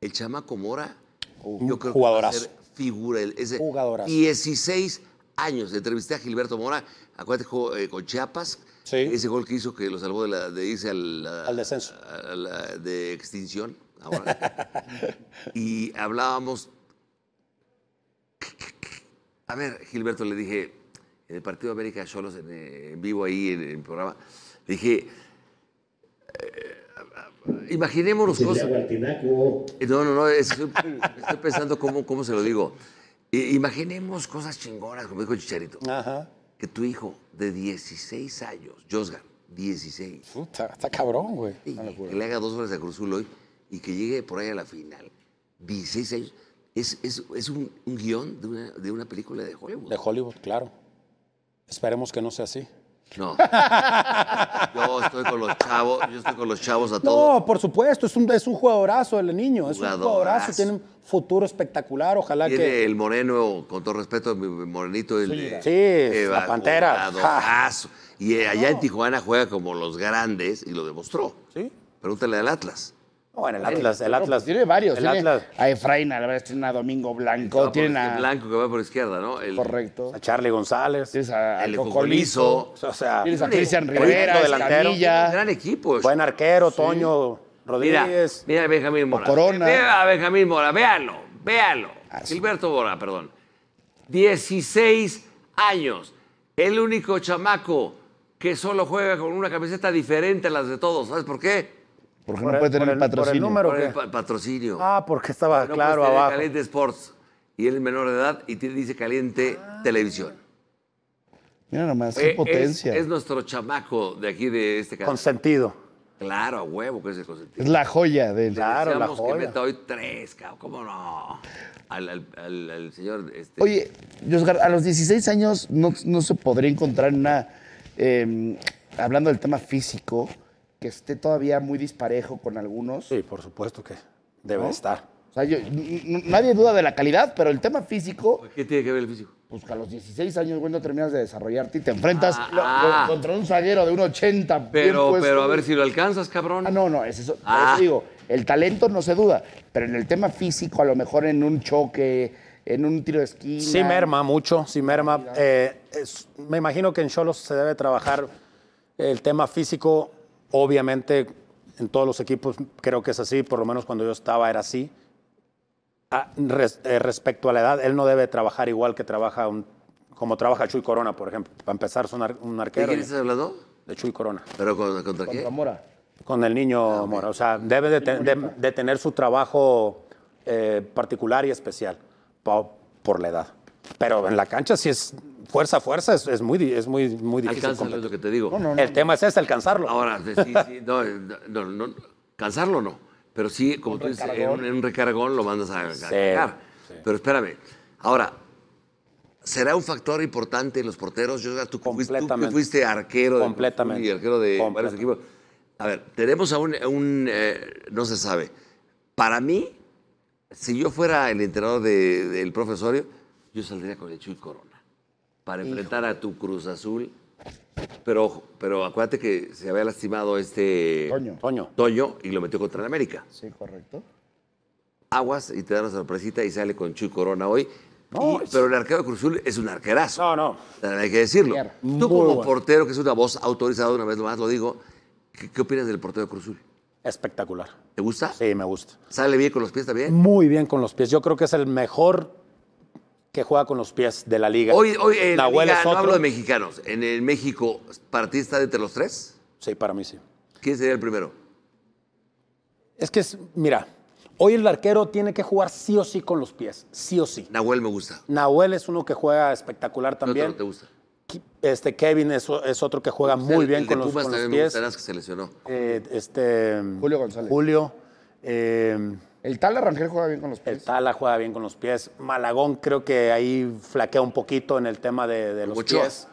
[SPEAKER 1] el chamaco Mora, uh, yo jugadorazo. que a 16 años. Entrevisté a Gilberto Mora, acuérdate eh, con Chiapas, ese gol que hizo que lo salvó de, irse al, descenso. de extinción. y hablábamos. A ver, Gilberto, le dije, en el Partido América Solos, eh, en, vivo ahí en, el programa, dije. Eh, imaginémonos No, no, no, estoy, estoy pensando cómo, cómo se lo digo imaginemos cosas chingonas, como dijo Chicharito. Ajá. Que tu hijo de 16 años, Josga 16. Puta, está cabrón,
[SPEAKER 4] güey. que le
[SPEAKER 1] haga dos horas a Cruzul hoy y que llegue por ahí a la final. 16 años. Es, es, un, un, guión de una, de una película de Hollywood. De Hollywood, claro.
[SPEAKER 4] Esperemos que no sea así. No. Yo estoy con los chavos, yo
[SPEAKER 1] estoy con los chavos a todos.
[SPEAKER 4] No, por supuesto, es un, es un jugadorazo el niño, es un jugadorazo, tiene un futuro espectacular, ojalá que...
[SPEAKER 1] el moreno, con todo respeto, mi morenito, el... Sí, la pantera. Y allá en Tijuana juega como los grandes y lo demostró. Sí. Pregúntale al Atlas. Bueno, el Atlas, el Atlas. tiene varios. El tiene Atlas.
[SPEAKER 5] A Efraín tiene a Domingo Blanco, tiene a. Blanco
[SPEAKER 1] que va por izquierda, ¿no? correcto. A Charlie González.
[SPEAKER 5] Tienes
[SPEAKER 4] a, el Cocolizo. O sea, tienes a Cristian Rivera, delantero. gran equipo. Buen arquero, Toño Rodríguez. Mira, a Benjamín Mora. Corona. Mira
[SPEAKER 1] a Benjamín Mora, véalo, véalo. Ah, Gilberto Mora, perdón. 16 años. El único chamaco que solo juega con una camiseta diferente a las de todos. ¿Sabes por qué? Porque no puede tener el, patrocinio. Ah, porque estaba pues, claro eh, abajo. Caliente Sports y él es menor de edad y dice Caliente ah. Televisión. Mira nomás, eh, potencia. Es, nuestro chamaco de aquí, de este canal. Consentido. Claro, a huevo que es el consentido.
[SPEAKER 5] Es la joya del... Claro, la joya. que
[SPEAKER 1] meta hoy tres, cabrón, cómo no. Al, señor... Este. Oye,
[SPEAKER 5] a los 16 años no, no se podría encontrar una... Em, hablando del tema físico que esté todavía muy disparejo con algunos. Sí, por supuesto que debe estar. O sea, nadie duda de la calidad, pero el tema físico. ¿Qué tiene que ver el físico? Pues que a los 16 años, cuando terminas de desarrollarte y te enfrentas ah. contra un zaguero de un 80. Pero, pero a ver si lo alcanzas, cabrón. Ah, no, no, es eso. Ah. digo, el talento no se duda, pero en el tema físico, a lo mejor
[SPEAKER 4] en un choque, en un tiro de esquina. Sí, merma mucho, sí, merma. Eh, me imagino que en Cholos se debe trabajar el tema físico Obviamente, en todos los equipos creo que es así, por lo menos cuando yo estaba era así. Ah, eh, respecto a la edad, él no debe trabajar igual que trabaja un, como trabaja Chuy Corona, por ejemplo. Para empezar, es un, arquero. ¿De quién
[SPEAKER 1] estás De Chuy Corona. ¿Pero con, contra, quién?
[SPEAKER 4] Con el niño ah, Mora. O sea, debe de, tener su trabajo eh, particular y especial por la edad. Pero en la cancha sí es fuerza, fuerza,
[SPEAKER 1] es, muy, es muy, muy difícil. Alcanzarlo es lo que te digo. el tema es ese, alcanzarlo. Ahora, sí, sí, no, eh, cansarlo no, pero sí, como tú dices, en, un recargón lo mandas a, cargar. Pero espérame, ahora, ¿será un factor importante en los porteros? Yo, tú, Fuiste, fuiste arquero. Completamente. De, y arquero de varios equipos. A ver, tenemos a un, eh, no se sabe. Para mí, si yo fuera el entrenador del profesorio, yo saldría con el Chuy Corona para enfrentar a tu Cruz Azul. Pero, pero acuérdate que se había lastimado este Toño. Toño. y lo metió contra el América. Sí, correcto. Aguas y te da una sorpresita y sale con Chuy Corona hoy. Pero el arquero de Cruz Azul es un arquerazo. No, no. Hay que decirlo. Tú como portero, que es una voz autorizada, una vez más lo digo, ¿qué, qué opinas del portero de Cruz Azul? Espectacular. ¿Te gusta? Sí, me gusta. ¿Sale bien con los pies también? Muy
[SPEAKER 4] bien con los pies. Yo creo que es el mejor
[SPEAKER 1] que juega con los pies de la liga. Hoy, hoy en hablo de mexicanos. En el México, ¿para ti entre los tres? Sí, para mí sí. ¿Quién sería el primero?
[SPEAKER 4] Es que, mira, hoy el arquero tiene que jugar sí o sí con los pies,
[SPEAKER 1] sí o sí. Nahuel me gusta.
[SPEAKER 4] Nahuel es uno que juega espectacular también. No te gusta. Este Kevin es, otro que juega muy bien con, los, pies. que se lesionó. Eh, este, Julio González. Julio. Eh, el Tala Rangel juega bien con los pies. El Tala juega bien con los pies. Malagón creo que ahí flaquea un poquito en el tema de, los pies.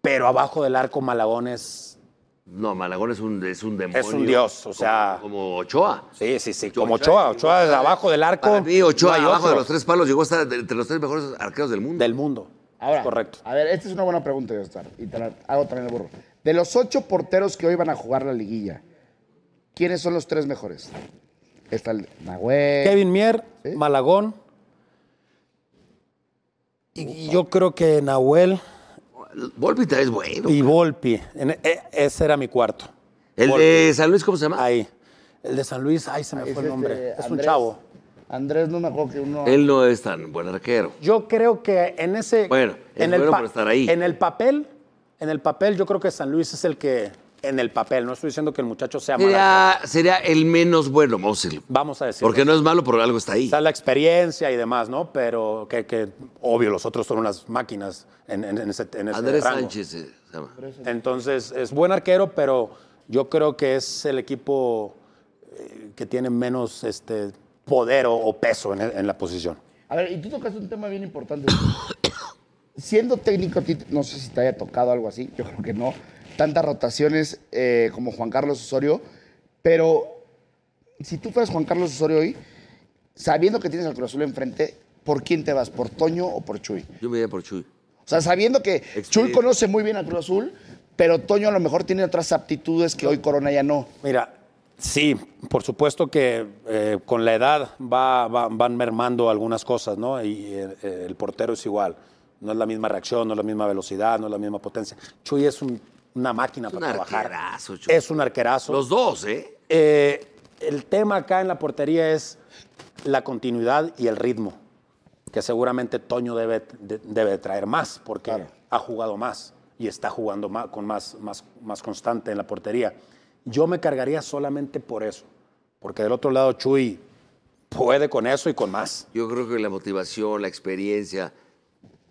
[SPEAKER 4] Pero abajo del arco Malagón es... No, Malagón es un, demonio. Es un dios,
[SPEAKER 1] o sea... Como, Ochoa. Sí, sí, sí, como Ochoa. Ochoa, es abajo del arco. Para Ochoa abajo de los tres palos llegó a estar entre los tres mejores arqueros del mundo. Del mundo. Ahora, correcto. A ver, esta es una buena
[SPEAKER 5] pregunta, Yostar, Y te la hago también el burro. De los ocho porteros que hoy van a jugar la liguilla, ¿quiénes son los tres mejores?
[SPEAKER 4] Está el Nahuel. Kevin Mier, Malagón. Y, yo creo que Nahuel. Volpi traes bueno. Y Volpi. E, e, ese era mi cuarto. ¿El de San Luis cómo se llama? Ahí. El de San Luis, ahí se me fue el nombre. Este es un chavo. Andrés no me acuerdo que uno. Él
[SPEAKER 1] no es tan buen arquero.
[SPEAKER 4] Yo creo que en ese.
[SPEAKER 1] Bueno, por estar ahí. En
[SPEAKER 4] el papel, en el papel, yo creo que San Luis es el que en el papel. No estoy diciendo que el muchacho sea malo.
[SPEAKER 1] Sería, el menos bueno, Vamos a decir. Porque no es malo, pero algo está ahí. Está la
[SPEAKER 4] experiencia y demás, ¿no? Pero que, obvio, los otros son unas máquinas en, ese, en Andrés Sánchez
[SPEAKER 1] se llama.
[SPEAKER 4] Entonces, es buen arquero, pero yo creo que es el equipo eh, que tiene menos este, poder o peso en, la posición.
[SPEAKER 5] A ver, y tú tocas un tema bien importante. Siendo técnico, no sé si te haya tocado algo así, yo creo que no tantas rotaciones eh, como Juan Carlos Osorio, pero si tú fueras Juan Carlos Osorio hoy, sabiendo que tienes al Cruz Azul enfrente, ¿por quién te vas? ¿Por Toño o por Chuy?
[SPEAKER 1] Yo me iría por Chuy. O sea, sabiendo que
[SPEAKER 5] Chuy conoce muy bien al Cruz Azul, pero Toño a lo mejor tiene otras aptitudes que hoy Corona ya no.
[SPEAKER 4] Mira, sí, por supuesto que eh, con la edad van mermando algunas cosas, ¿no? Y eh, el portero es igual. No es la misma reacción, no es la misma velocidad, no es la misma potencia. Chuy es un una máquina es para un Arquerazo, es un arquerazo. Los dos, ¿eh? ¿eh? El tema acá en la portería es la continuidad y el ritmo, que seguramente Toño debe, debe traer más, porque ha jugado más y está jugando más, con más, más, más constante en la portería. Yo me cargaría solamente por eso,
[SPEAKER 1] porque del otro lado Chuy puede con eso y con más. Yo creo que la motivación, la experiencia,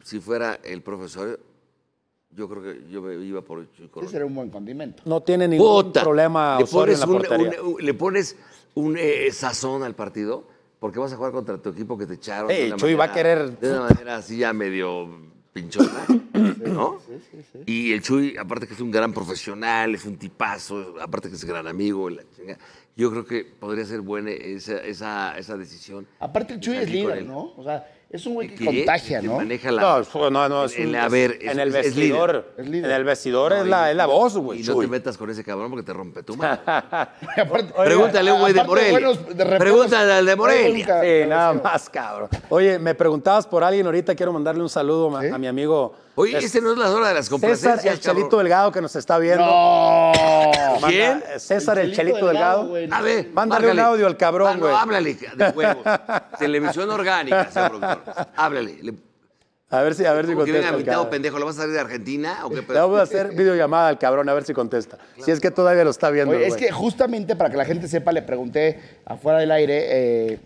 [SPEAKER 1] si fuera el profesor, yo creo que yo iba por Chuy Ese
[SPEAKER 4] era un buen condimento. No tiene ningún problema le pones en la portería.
[SPEAKER 1] le pones un eh, sazón al partido porque vas a jugar contra tu equipo que te echaron. El Chuy va a querer- De una manera así ya medio pinchona, ¿no? Y el Chuy, aparte que es un gran profesional, es un tipazo, aparte que es gran amigo, yo creo que podría ser buena esa, esa, esa decisión. Aparte, el Chuy es libre,
[SPEAKER 5] ¿no? O sea, es un güey que, contagia,
[SPEAKER 1] ¿no? Maneja la, no, no, no, es en el vestidor. En el vestidor es, la, es, la, voz, güey. Y no te metas con ese cabrón porque te rompe tu madre.
[SPEAKER 4] Pregúntale a un güey de Morelia. Pregúntale al de Morelia. Sí, nada más, cabrón. Oye, me preguntabas por alguien ahorita. Quiero mandarle un saludo a mi amigo Oye, ese no es
[SPEAKER 1] la hora de las complacencias. César, el Chelito
[SPEAKER 4] Delgado que nos está viendo. No. ¿Quién? Eh, César, el Chelito, Delgado. a ver. Mándale el un audio al cabrón, ah, güey. no, háblale de juegos.
[SPEAKER 1] Televisión orgánica, señor productor. Háblale. A ver si, a ver si contesta. Que invitado, pendejo, ¿lo vas a salir de Argentina? ¿o qué Le vamos a hacer
[SPEAKER 4] videollamada al cabrón, a ver si contesta. Si es que todavía lo está viendo. es que
[SPEAKER 5] justamente para que la gente sepa, le pregunté afuera del aire eh,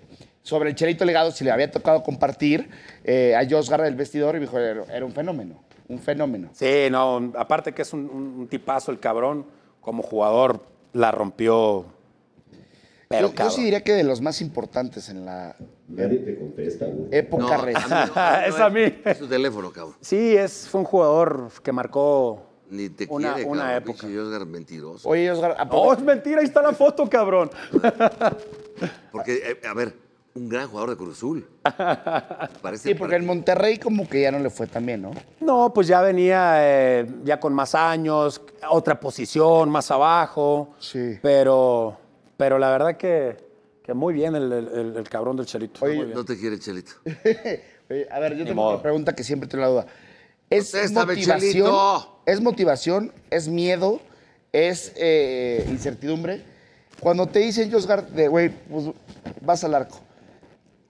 [SPEAKER 5] sobre el Chelito delgado, si le había tocado compartir eh, a Josgar del vestidor, y me dijo, era un fenómeno un fenómeno.
[SPEAKER 4] Sí, no, aparte que es un, tipazo el cabrón, como jugador la rompió.
[SPEAKER 1] Pero yo, sí
[SPEAKER 5] diría que de los más importantes en la.
[SPEAKER 1] Época es a mí. Es su teléfono, cabrón.
[SPEAKER 4] Sí, es, fue un jugador
[SPEAKER 1] que marcó una, una época. mentiroso. Oye, Osgar. es mentira, ahí está la foto, cabrón. Porque, eh, a ver, un gran jugador de Cruz Azul. sí, porque el
[SPEAKER 5] Monterrey como que ya no le fue también, ¿no?
[SPEAKER 4] No, pues ya venía eh, ya con más años, otra posición, más abajo. Sí. Pero, pero la verdad que, muy bien el, cabrón del Chelito. no te quiere el Chelito.
[SPEAKER 5] a ver, yo tengo una
[SPEAKER 4] pregunta que siempre tengo la duda. ¿Es el motivación?
[SPEAKER 5] ¿Es motivación? ¿Es miedo? ¿Es eh, incertidumbre? Cuando te dicen, Josgar, de, güey, pues vas al arco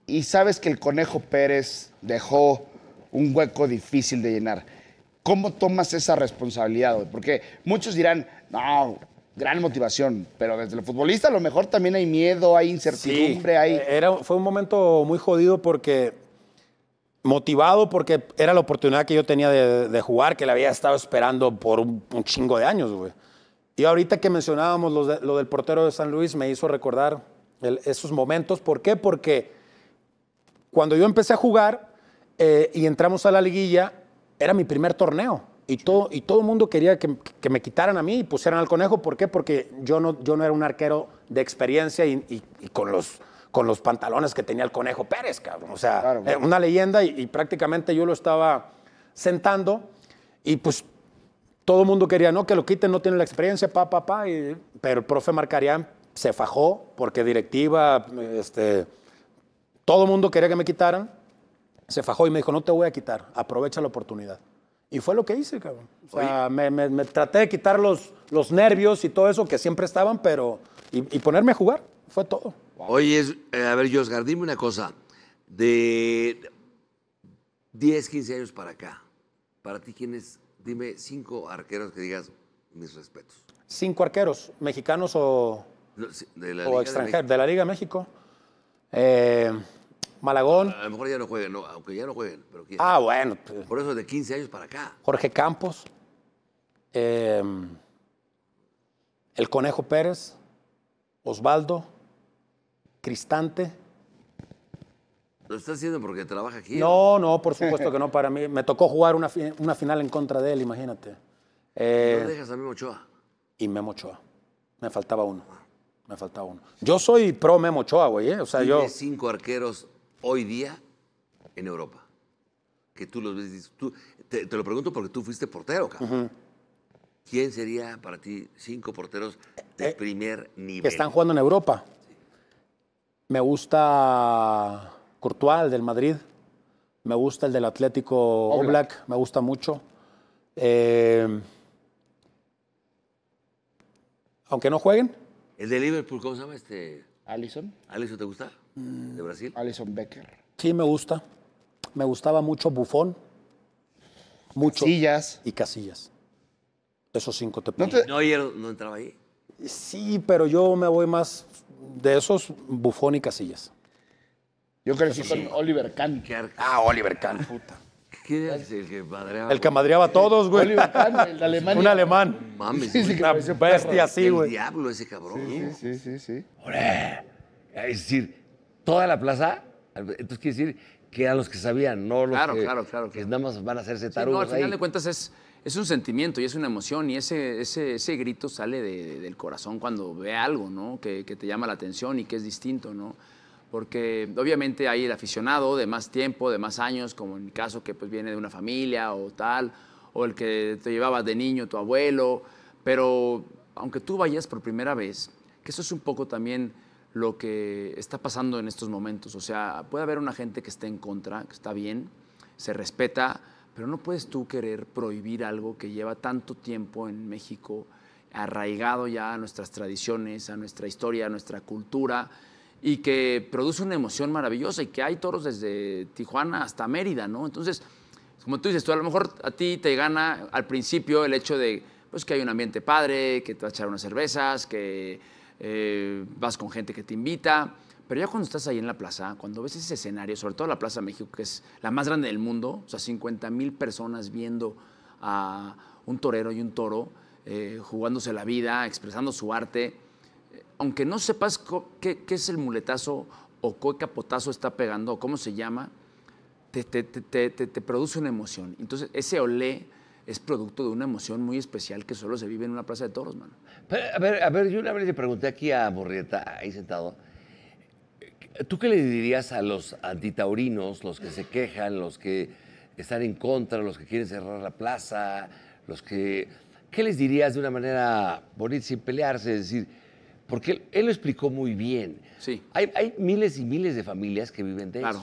[SPEAKER 5] y sabes que el Conejo Pérez dejó un hueco difícil de llenar. ¿Cómo tomas esa responsabilidad? Güey? Porque muchos dirán, no, gran motivación, pero
[SPEAKER 4] desde el futbolista a lo mejor también hay miedo, hay incertidumbre, sí, eh, hay... Era, fue un momento muy jodido porque motivado porque era la oportunidad que yo tenía de, jugar, que la había estado esperando por un, chingo de años, güey. Y ahorita que mencionábamos lo, del portero de San Luis, me hizo recordar esos momentos. ¿Por qué? Porque cuando yo empecé a jugar eh, y entramos a la liguilla, era mi primer torneo. Y todo, y todo el mundo quería que, que, me quitaran a mí y pusieran al conejo. ¿Por qué? Porque yo no, yo no era un arquero de experiencia y, con, los, con los pantalones que tenía el conejo Pérez, cabrón. O sea, eh, una leyenda y, prácticamente yo lo estaba sentando. Y pues todo el mundo quería, no, que lo quiten, no tiene la experiencia, pa, pa, pa. pero el profe Marcarián se fajó porque directiva, este todo el mundo quería que me quitaran. Se fajó y me dijo, no te voy a quitar, aprovecha la oportunidad. Y fue lo que hice, cabrón. O sea, me, traté de quitar los, los nervios y todo eso que siempre estaban, pero... Y, ponerme a jugar, fue todo.
[SPEAKER 1] Oye, es, eh, a ver, Josgar, dime una cosa. De 10, 15 años para acá, para ti, ¿quién Dime cinco arqueros que digas mis respetos.
[SPEAKER 4] ¿Cinco arqueros? ¿Mexicanos o,
[SPEAKER 1] extranjeros? De, de, la
[SPEAKER 4] Liga México. Eh, Malagón.
[SPEAKER 1] A lo mejor ya no jueguen, no, aunque ya no jueguen, pero Ah, bueno. Pues. Por eso de 15 años para acá.
[SPEAKER 4] Jorge Campos. Em, el Conejo Pérez. Osvaldo. Cristante.
[SPEAKER 1] ¿Lo estás haciendo porque trabaja aquí? No, no, por supuesto que no
[SPEAKER 4] para mí. Me tocó jugar una, una final en contra de él,
[SPEAKER 1] imagínate. Eh, ¿No dejas a Memo Y me Ochoa. Me faltaba uno. Ah. Me faltaba uno.
[SPEAKER 4] Yo soy pro Memo Ochoa, güey. ¿eh? O sea, yo...
[SPEAKER 1] cinco arqueros hoy día en Europa. Que tú los ves. te, lo pregunto porque tú fuiste portero, cabrón. ¿Quién sería para ti cinco porteros de eh, primer nivel? Que están
[SPEAKER 4] jugando en Europa. Me gusta Courtois, del Madrid. Me gusta el del Atlético Oblak. Me gusta mucho. Eh, aunque no jueguen,
[SPEAKER 1] el de Liverpool, ¿cómo se llama este? Alison. ¿Alison te gusta? Mm, ¿De Brasil? Alison Becker.
[SPEAKER 4] Sí, me gusta. Me gustaba mucho Bufón. Mucho. Casillas. Y Casillas. Esos cinco te
[SPEAKER 1] ¿No, entraba ahí?
[SPEAKER 4] Sí, pero yo me voy más de esos Bufón y Casillas. Yo crecí con
[SPEAKER 1] Oliver Kahn. Ah, Oliver Kahn. Puta el que madreaba? El que
[SPEAKER 4] madreaba a todos, güey.
[SPEAKER 1] el de Alemania. Un alemán. Mames, Sí, sí, una el diablo ese cabrón. Sí, sí, sí, sí. Es decir, toda la plaza, entonces quiere decir que eran los que sabían, no los Claro, que, claro, claro, que nada más van a hacerse Sí, no, al final de
[SPEAKER 6] cuentas es, es un sentimiento y es una emoción y ese, ese, ese grito sale del corazón cuando ve algo, ¿no? Que, que te llama la atención y que es distinto, ¿no? porque obviamente hay el aficionado de más tiempo, de más años, como en mi caso que pues viene de una familia o tal, o el que te llevaba de niño tu abuelo, pero aunque tú vayas por primera vez, que eso es un poco también lo que está pasando en estos momentos, o sea, puede haber una gente que esté en contra, que está bien, se respeta, pero no puedes tú querer prohibir algo que lleva tanto tiempo en México arraigado ya a nuestras tradiciones, a nuestra historia, a nuestra cultura y que produce una emoción maravillosa y que hay toros desde Tijuana hasta Mérida, ¿no? Entonces, como tú dices, tú a lo mejor a ti te gana al principio el hecho de pues, que hay un ambiente padre, que te vas a echar unas cervezas, que eh, vas con gente que te invita, pero ya cuando estás ahí en la plaza, cuando ves ese escenario, sobre todo la Plaza de México, que es la más grande del mundo, o sea, 50 mil personas viendo a un torero y un toro, eh, jugándose la vida, expresando su arte, aunque no sepas qué, es el muletazo o qué capotazo está pegando o cómo se llama, te, produce una emoción. Entonces, ese olé es producto
[SPEAKER 1] de una emoción muy especial que solo se vive en una plaza de toros, mano. a ver, a ver, yo una vez le pregunté aquí a Borrieta, ahí sentado, ¿tú qué le dirías a los antitaurinos, los que se quejan, los que están en contra, los que quieren cerrar la plaza, los que... ¿Qué les dirías de una manera bonita, sin pelearse? Es decir, porque él, lo explicó muy bien. Sí. Hay, miles y miles de familias que viven de claro.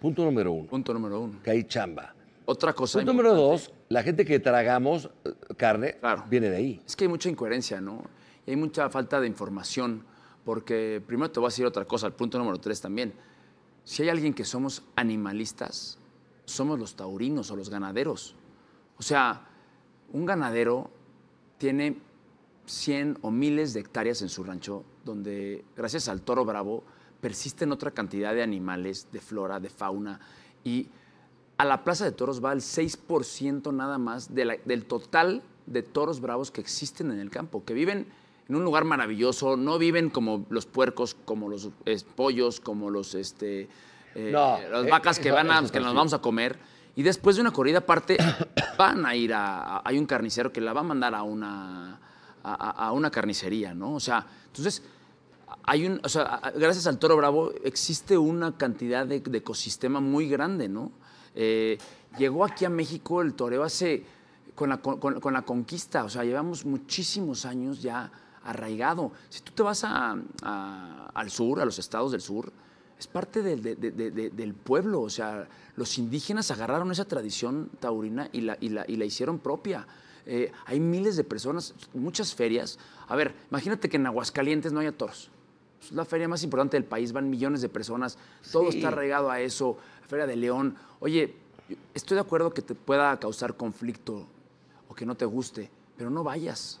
[SPEAKER 1] Punto número uno. Punto número uno. Que hay chamba. Otra cosa. Punto número dos, la gente que tragamos eh, carne claro. viene de ahí. Es que hay mucha incoherencia, ¿no? Y hay mucha falta de información.
[SPEAKER 6] Porque primero te voy a decir otra cosa, el punto número tres también. Si hay alguien que somos animalistas, somos los taurinos o los ganaderos. O sea, un ganadero tiene 100 o miles de hectáreas en su rancho, donde gracias al toro bravo persisten otra cantidad de animales, de flora, de fauna, y a la Plaza de Toros va el 6% nada más del total de toros bravos que existen en el campo, que viven en un lugar maravilloso, no viven como los puercos, como los pollos, como los, este, eh, las eh, vacas que, van a, que nos vamos a comer. Y después de una corrida aparte, van a ir a, Hay un carnicero que la va a mandar a una a, una carnicería, ¿no? O sea, entonces, hay un, o sea, gracias al toro bravo existe una cantidad de, ecosistema muy grande, ¿no? Eh, llegó aquí a México el toreo hace, con la, con, la, conquista, o sea, llevamos muchísimos años ya arraigado. Si tú te vas a, al sur, a los estados del sur, es parte del, del, pueblo, o sea, los indígenas agarraron esa tradición taurina y la, y la, y la hicieron propia. Eh, hay miles de personas, muchas ferias. A ver, imagínate que en Aguascalientes no haya toros. Es la feria más importante del país, van millones de personas, todo está regado a eso, Feria de León. Oye, estoy de acuerdo que te pueda causar conflicto
[SPEAKER 1] o que no te guste, pero no vayas.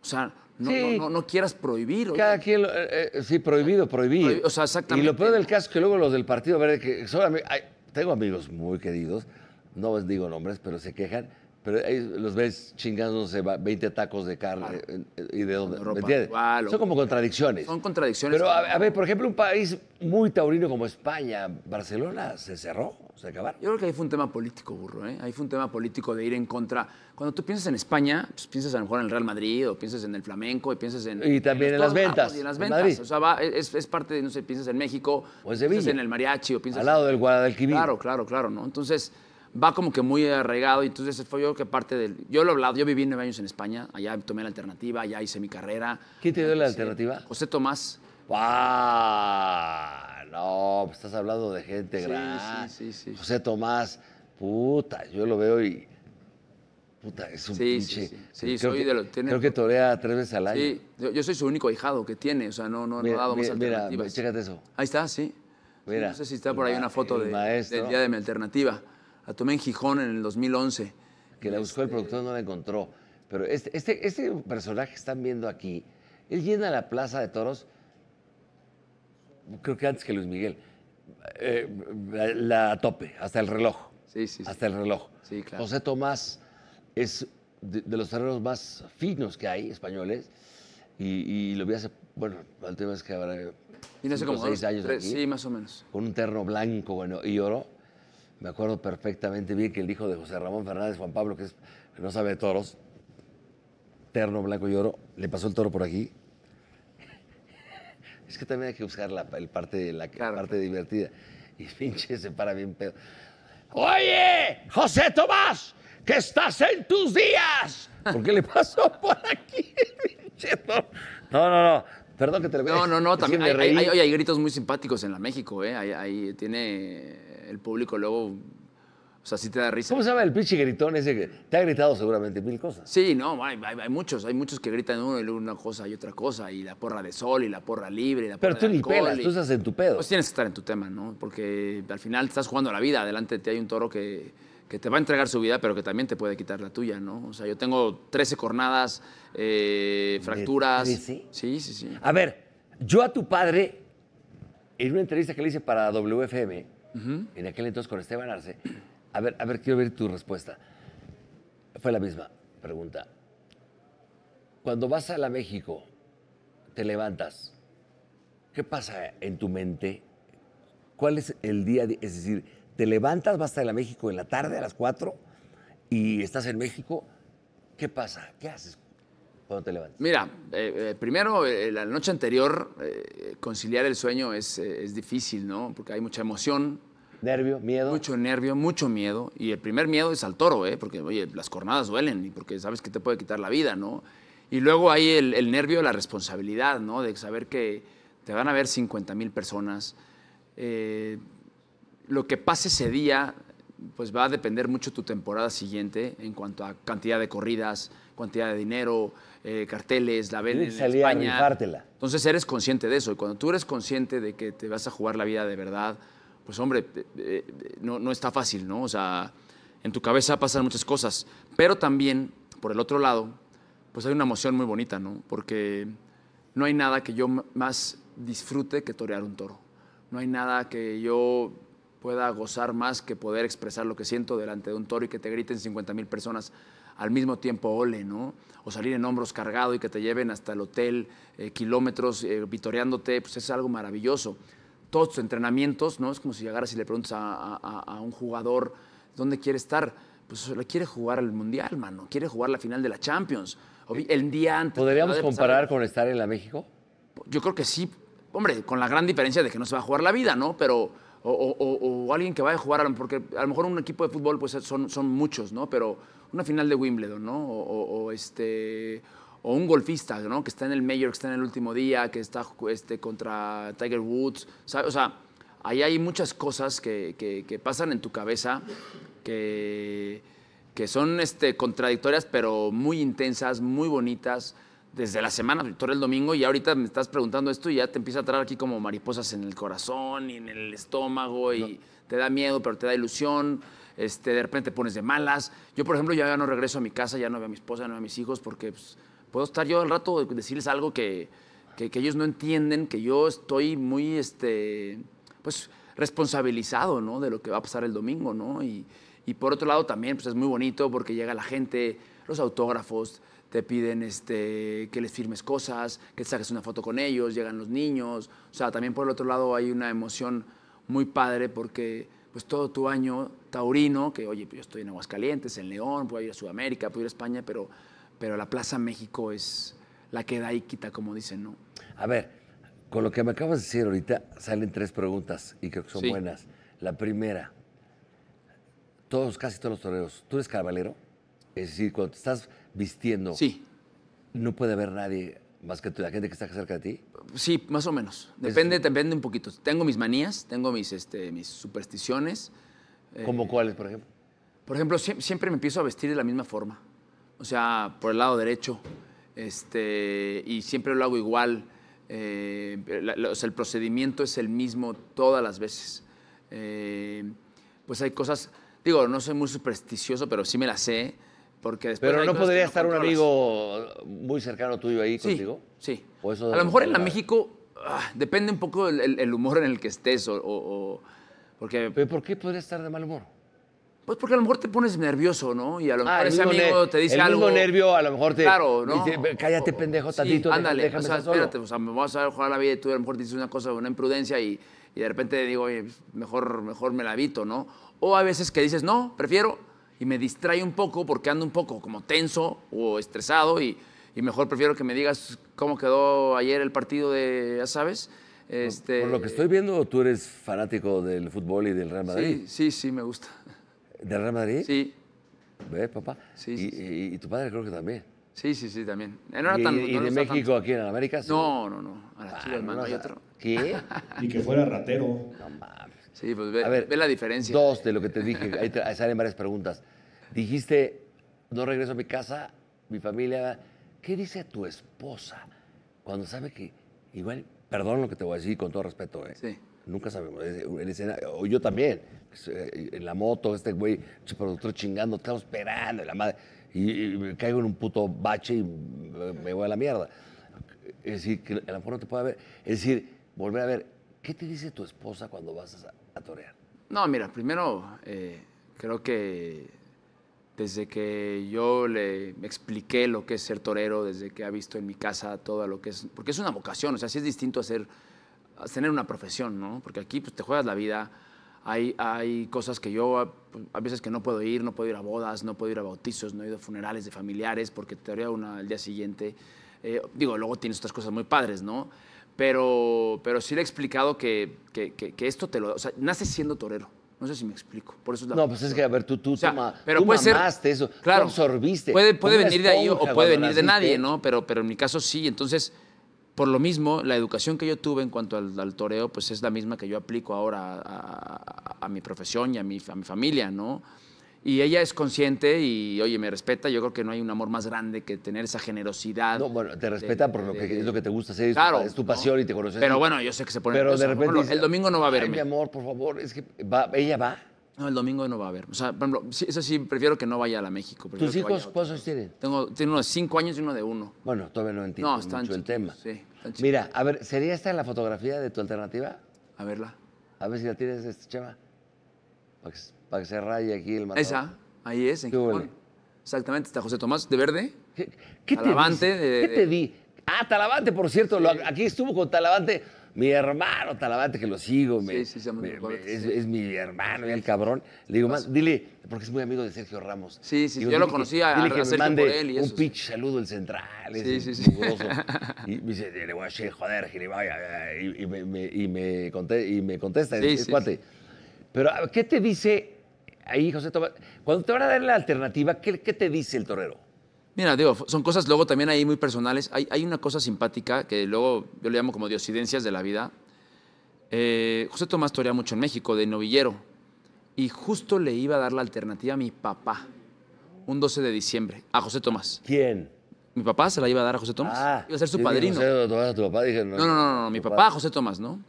[SPEAKER 1] O sea, no, quieras prohibir. Cada quien, eh, eh, sí, prohibido, prohibido. o sea, exactamente. Y lo peor del caso es que luego los del Partido Verde, que solamente. tengo amigos muy queridos, no les digo nombres, pero se quejan pero ahí los ves chingándose 20 tacos de carne. ¿Y de dónde? ¿Me entiendes? son como contradicciones. Son contradicciones. Pero, a, ver, por ejemplo, un país muy taurino como España, Barcelona, se cerró,
[SPEAKER 6] se acabaron. Yo creo que ahí fue un tema político, burro. ¿eh? Ahí fue un tema político de ir en contra. Cuando tú piensas en España, pues piensas a lo mejor en el Real Madrid o piensas en el flamenco y piensas en. Y también en, las ventas. Y en las ventas. o sea, es, parte de, no sé, piensas en México. O en Sevilla. Piensas en el mariachi o piensas. Al lado del
[SPEAKER 1] Guadalquivir. Claro,
[SPEAKER 6] claro, claro, ¿no? Entonces va como que muy arraigado. Y entonces fue yo que parte del. Yo lo he hablado, yo viví nueve años en España, allá tomé la alternativa, allá hice mi carrera. ¿Quién te dio la alternativa? José
[SPEAKER 1] Tomás. ¡Wow! No, pues estás hablando de gente grande. Sí, sí, sí. José Tomás, puta, yo lo veo y. Puta, es un sí, pinche. Sí, sí. sí creo, que, de lo, tiene, creo que torea tres veces al año. Sí,
[SPEAKER 6] yo, soy su único ahijado que tiene, o sea, no, no, no dado más alternativas. Mira,
[SPEAKER 1] chécate eso. Ahí está, sí. Mira, no sé si
[SPEAKER 6] está por ahí una foto del día
[SPEAKER 1] de mi alternativa. La tomé en Gijón en el 2011. Que la buscó el productor, no la encontró. Pero este, este, este, personaje que están viendo aquí, él llena la plaza de toros, creo que antes que Luis Miguel, eh, la, tope, hasta el reloj. Sí, sí, Hasta el reloj. Sí, claro. José Tomás es de, los terrenos más finos que hay, españoles, y, lo vi hace, bueno, el tema es que habrá... Y seis años Sí, más o menos. Con un terno blanco bueno, y oro me acuerdo perfectamente bien que el hijo de José Ramón Fernández, Juan Pablo, que, es, no sabe de toros, terno, blanco y oro, le pasó el toro por aquí. Es que también hay que buscar la, el parte, la, parte divertida. Y pinche se para bien pedo. Oye, José Tomás, que estás en tus días. ¿Por qué le pasó por aquí? pinche No, no, no. Perdón que te lo No, no, no. También hay, hay,
[SPEAKER 6] hay, gritos muy simpáticos en la México. ¿eh? Ahí tiene el público luego o sea, sí te da risa. ¿Cómo se llama el pinche gritón ese que te ha gritado seguramente mil cosas? Sí, no, hay, muchos, hay muchos que gritan uno y una cosa y otra cosa, y la porra de sol, y la porra libre, y la Pero tú ni pelas, tú estás en tu pedo. Pues tienes que estar en tu tema, ¿no? Porque al final estás jugando la vida, adelante te hay un toro que, que te va a entregar su vida, pero que también te puede quitar la tuya, ¿no? O sea, yo tengo 13 cornadas, eh, fracturas. ¿Sí? Sí, sí, sí.
[SPEAKER 1] A ver, yo a tu padre, en una entrevista que le hice para WFM, en aquel entonces con Esteban Arce. A ver, a ver, quiero ver tu respuesta. Fue la misma pregunta. Cuando vas a la México, te levantas, ¿qué pasa en tu mente? ¿Cuál es el día? es decir, te levantas, vas a la México en la tarde a las 4 y estás en México. ¿Qué pasa? ¿Qué haces?
[SPEAKER 6] Mira, eh, eh, primero, eh, la noche anterior, conciliar el sueño es, difícil, ¿no? Porque hay mucha emoción. Nervio, miedo. Mucho nervio, mucho miedo. Y el primer miedo es al toro, ¿eh? Porque, oye, las cornadas duelen y porque sabes que te puede quitar la vida, ¿no? Y luego hay el, el nervio, la responsabilidad, ¿no? De saber que te van a ver 50 mil personas. lo que pase ese día, pues va a depender mucho tu temporada siguiente en cuanto a cantidad de corridas, cantidad de dinero, eh, carteles, la ven en España. Entonces eres consciente de eso. Y cuando tú eres consciente de que te vas a jugar la vida de verdad, pues hombre, eh, eh, no, no está fácil, ¿no? O sea, en tu cabeza pasan muchas cosas. Pero también, por el otro lado, pues hay una emoción muy bonita, ¿no? Porque no hay nada que yo más disfrute que torear un toro. No hay nada que yo pueda gozar más que poder expresar lo que siento delante de un toro y que te griten 50 mil personas al mismo tiempo ole, ¿no? O salir en hombros cargado y que te lleven hasta el hotel eh, kilómetros eh, vitoreándote, pues es algo maravilloso. Todos tus entrenamientos, ¿no? Es como si llegaras y le preguntas a, un jugador dónde quiere estar. Pues le quiere jugar al Mundial, mano. Quiere jugar la final de la Champions. El día antes. ¿Podríamos comparar con
[SPEAKER 1] estar en la México? Yo
[SPEAKER 6] creo que sí. Hombre, con la gran diferencia de que no se va a jugar la vida, ¿no? Pero o, alguien que vaya a jugar, porque a lo mejor un equipo de fútbol pues son, muchos, ¿no? Pero una final de Wimbledon, ¿no? O, este, o un golfista, ¿no? Que está en el Major, que está en el último día, que está este, contra Tiger Woods, O sea, ahí hay muchas cosas que, pasan en tu cabeza que, que son este, contradictorias, pero muy intensas, muy bonitas desde la semana, todo el domingo, y ahorita me estás preguntando esto y ya te empieza a traer aquí como mariposas en el corazón y en el estómago y te da miedo, pero te da ilusión. Este, de repente te pones de malas. Yo, por ejemplo, ya no regreso a mi casa, ya no veo a mi esposa, no veo a mis hijos, porque pues, puedo estar yo al rato decirles algo que, ellos no entienden, que yo estoy muy, este, pues, responsabilizado, ¿no? De lo que va a pasar el domingo, ¿no? Y, por otro lado también, pues, es muy bonito porque llega la gente, los autógrafos, te piden este, que les firmes cosas, que saques una foto con ellos, llegan los niños. O sea, también por el otro lado hay una emoción muy padre porque pues todo tu año taurino, que oye, pues, yo estoy en Aguascalientes, en León, puedo ir a Sudamérica, puedo ir a España, pero, pero la Plaza México es la que da y quita, como dicen, ¿no?
[SPEAKER 1] A ver, con lo que me acabas de decir ahorita salen tres preguntas y creo que son buenas. La primera, todos, casi todos los toreros, ¿tú eres carvalero? Es decir, cuando te estás vistiendo, sí. no puede haber nadie más que la gente que está cerca de ti.
[SPEAKER 6] Sí, más o menos. Depende, depende un poquito. Tengo mis manías, tengo mis, este, mis supersticiones. Eh, ¿Como cuáles, por ejemplo? Por ejemplo, siempre me empiezo a vestir de la misma forma. O sea, por el lado derecho. Este, y siempre lo hago igual. Eh, el procedimiento es el mismo todas las veces. Eh, pues hay cosas, digo, no soy muy supersticioso, pero sí me las sé. Pero no podría estar un amigo muy cercano tuyo ahí contigo. Sí. a lo mejor en la México ah, depende un poco el, humor en el que estés o, porque. ¿Pero por qué podría estar de mal humor? Pues porque a lo mejor te pones nervioso, ¿no? Y a lo mejor ah, ese amigo te dice algo. El nervio
[SPEAKER 1] a lo mejor te. Claro, ¿no? Dice, cállate, pendejo, tantito. ándale, o sea, espérate,
[SPEAKER 6] o sea, me vas a jugar la vida y tú a lo mejor dices una cosa, una imprudencia y, y de repente digo, mejor, mejor me la evito, ¿no? O a veces que dices, no, prefiero y me distrae un poco porque ando un poco como tenso o estresado y, mejor prefiero que me digas cómo quedó ayer el partido de, ya sabes. Este, por, lo que estoy
[SPEAKER 1] viendo, tú eres fanático del fútbol y del Real Madrid. Sí, sí, sí, me gusta. ¿Del Real Madrid? Sí. ¿Ves, papá? Sí, sí, y, tu padre creo que también.
[SPEAKER 6] Sí, sí, sí, también.
[SPEAKER 1] ¿Y, de México aquí en América?
[SPEAKER 6] No, no, no. A otro. ¿Qué?
[SPEAKER 1] y que fuera ratero. No mames. Sí, pues ve, ve la diferencia. Dos de lo que te dije, ahí, salen varias preguntas. Dijiste, no regreso a mi casa, mi familia. ¿Qué dice tu esposa cuando sabe que, igual, perdón lo que te voy a decir con todo respeto, ¿eh? Sí. Nunca sabemos. En o yo también, eh, en la moto, este güey, este productor chingando, estamos esperando, y la madre. Y, me caigo en un puto bache y me voy a la mierda. Es decir, que a lo te puede ver. Es decir, volver a ver, ¿Qué te dice tu esposa cuando vas a, torear? No, mira,
[SPEAKER 6] primero eh, creo que desde que yo le expliqué lo que es ser torero, desde que ha visto en mi casa todo lo que es, porque es una vocación, o sea, sí es distinto a, tener una profesión, ¿no? Porque aquí pues, te juegas la vida, hay, hay cosas que yo a veces que no puedo ir, no puedo ir a bodas, no puedo ir a bautizos, no he ido a funerales de familiares porque te haría una al día siguiente. Eh, digo, luego tienes otras cosas muy padres, ¿no? pero, pero sí le he explicado que, que, que, esto te lo... O sea, naces siendo torero.
[SPEAKER 1] No sé si me explico. Por eso no, pues es que, a ver, tú, tú, pero tú puede mamaste eso, claro, absorbiste. Puede, puede venir de ahí o puede venir de nadie,
[SPEAKER 6] ¿no? Pero, pero en mi caso sí. Entonces, por lo mismo, la educación que yo tuve en cuanto al, al toreo, pues es la misma que yo aplico ahora a, a mi profesión y a mi, a mi familia, ¿no? Y ella es consciente y, oye, me respeta. Yo creo que no hay un amor más grande que tener esa generosidad. No, bueno, te respeta por lo que es lo que te gusta hacer. Es tu pasión y te conoces. Pero bueno, yo sé que se pone. Pero de repente. el domingo no va a verme. Ay, mi
[SPEAKER 1] amor, por favor, es que va, ella va.
[SPEAKER 6] No, el domingo no va a haber. O sea, por ejemplo, eso sí, prefiero que no vaya a la México. ¿Tus hijos
[SPEAKER 1] cuántos tienen?
[SPEAKER 6] Tengo, tiene uno de cinco años y uno de uno. Bueno, todavía no entiendo no, están mucho el tema. Sí,
[SPEAKER 1] están Mira, a ver, ¿sería esta la fotografía de tu alternativa? A verla. A ver si la tienes, este, Chema
[SPEAKER 6] para que se raye aquí el matador. Esa, ahí es, en Exactamente, está José Tomás de
[SPEAKER 1] Verde. ¿Qué, Talavante. Te ¿Qué te di? Ah, Talavante, por cierto, aquí estuvo con Talavante. Mi hermano Talavante, que lo sigo, sí, sí, es, es, mi hermano, el cabrón. Le digo, más, dile, porque es muy amigo de Sergio Ramos. Sí, sí, yo lo conocía a, que Un pitch saludo el central, sí, sí, sí. Y me dice, le voy a decir, joder, Y, me, contesta, y cuate. Pero, ¿qué te dice ahí, José Tomás, cuando te van a dar la alternativa, ¿qué, te dice el torero?
[SPEAKER 6] Mira, digo, son cosas luego también ahí muy personales. Hay, una cosa simpática que luego yo le llamo como diosidencias de la vida. Eh, José Tomás torea mucho en México, de novillero. Y justo le iba a dar la alternativa a mi papá, un 12 de diciembre, a José Tomás.
[SPEAKER 1] ¿Quién? Mi papá se la iba a dar a José Tomás. Ah, iba a ser su padrino. José, tu papá? no, no, no, no, mi papá, papá, José
[SPEAKER 6] Tomás, ¿no?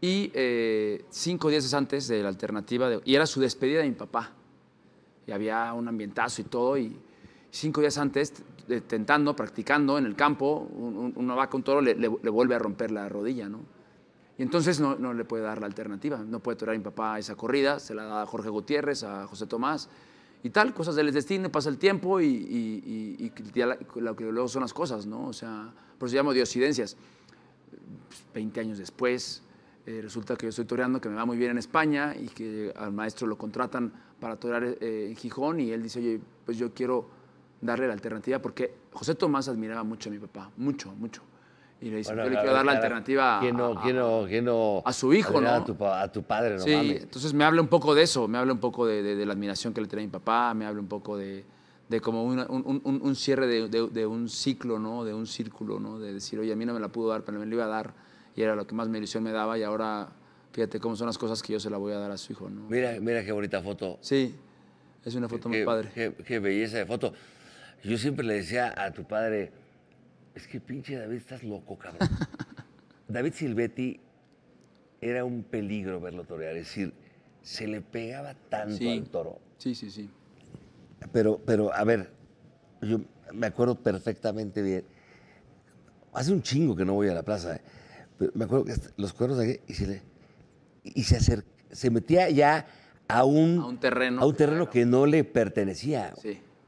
[SPEAKER 6] Y eh, cinco días antes de la alternativa, y era su despedida de mi papá. Y había un ambientazo y todo. Y cinco días antes, tentando, practicando en el campo, uno una vaca, un toro, le, vuelve a romper la rodilla, ¿no? Y entonces no, no le puede dar la alternativa. No puede torear a mi papá esa corrida, se la da a Jorge Gutiérrez, a José Tomás y tal, cosas del destino, pasa el tiempo y, lo que luego son las cosas, ¿no? O sea, por eso llamo 20 años después, eh, resulta que yo estoy toreando, que me va muy bien en España y que al maestro lo contratan para torear eh, en Gijón y él dice, oye, pues yo quiero darle la alternativa porque José Tomás admiraba mucho a mi papá, mucho, mucho. Y le dice, yo le quiero dar la alternativa a,
[SPEAKER 1] su hijo, ¿no? A tu, padre, no Sí,
[SPEAKER 6] entonces me habla un poco de eso, me habla un poco de, la admiración que le tenía mi papá, me habla un poco de, como un, un, cierre de, un ciclo, ¿no? De un círculo, ¿no? De decir, oye, a mí no me la pudo dar, pero me la iba a dar y era lo que más mi ilusión me daba y ahora fíjate cómo son las cosas que yo se la voy a dar a su hijo. Mira, mira
[SPEAKER 1] qué bonita foto. Sí, es una foto muy padre. Qué, belleza de foto. Yo siempre le decía a tu padre, es que pinche David, estás loco, cabrón. David Silvetti era un peligro verlo torear, es decir, se le pegaba tanto al toro. Sí, sí, sí. Pero, pero, a ver, yo me acuerdo perfectamente bien. Hace un chingo que no voy a la plaza. ¿eh? me acuerdo que los cuernos aquí y se, le, y se, metía ya a un, terreno, a un terreno que no le pertenecía.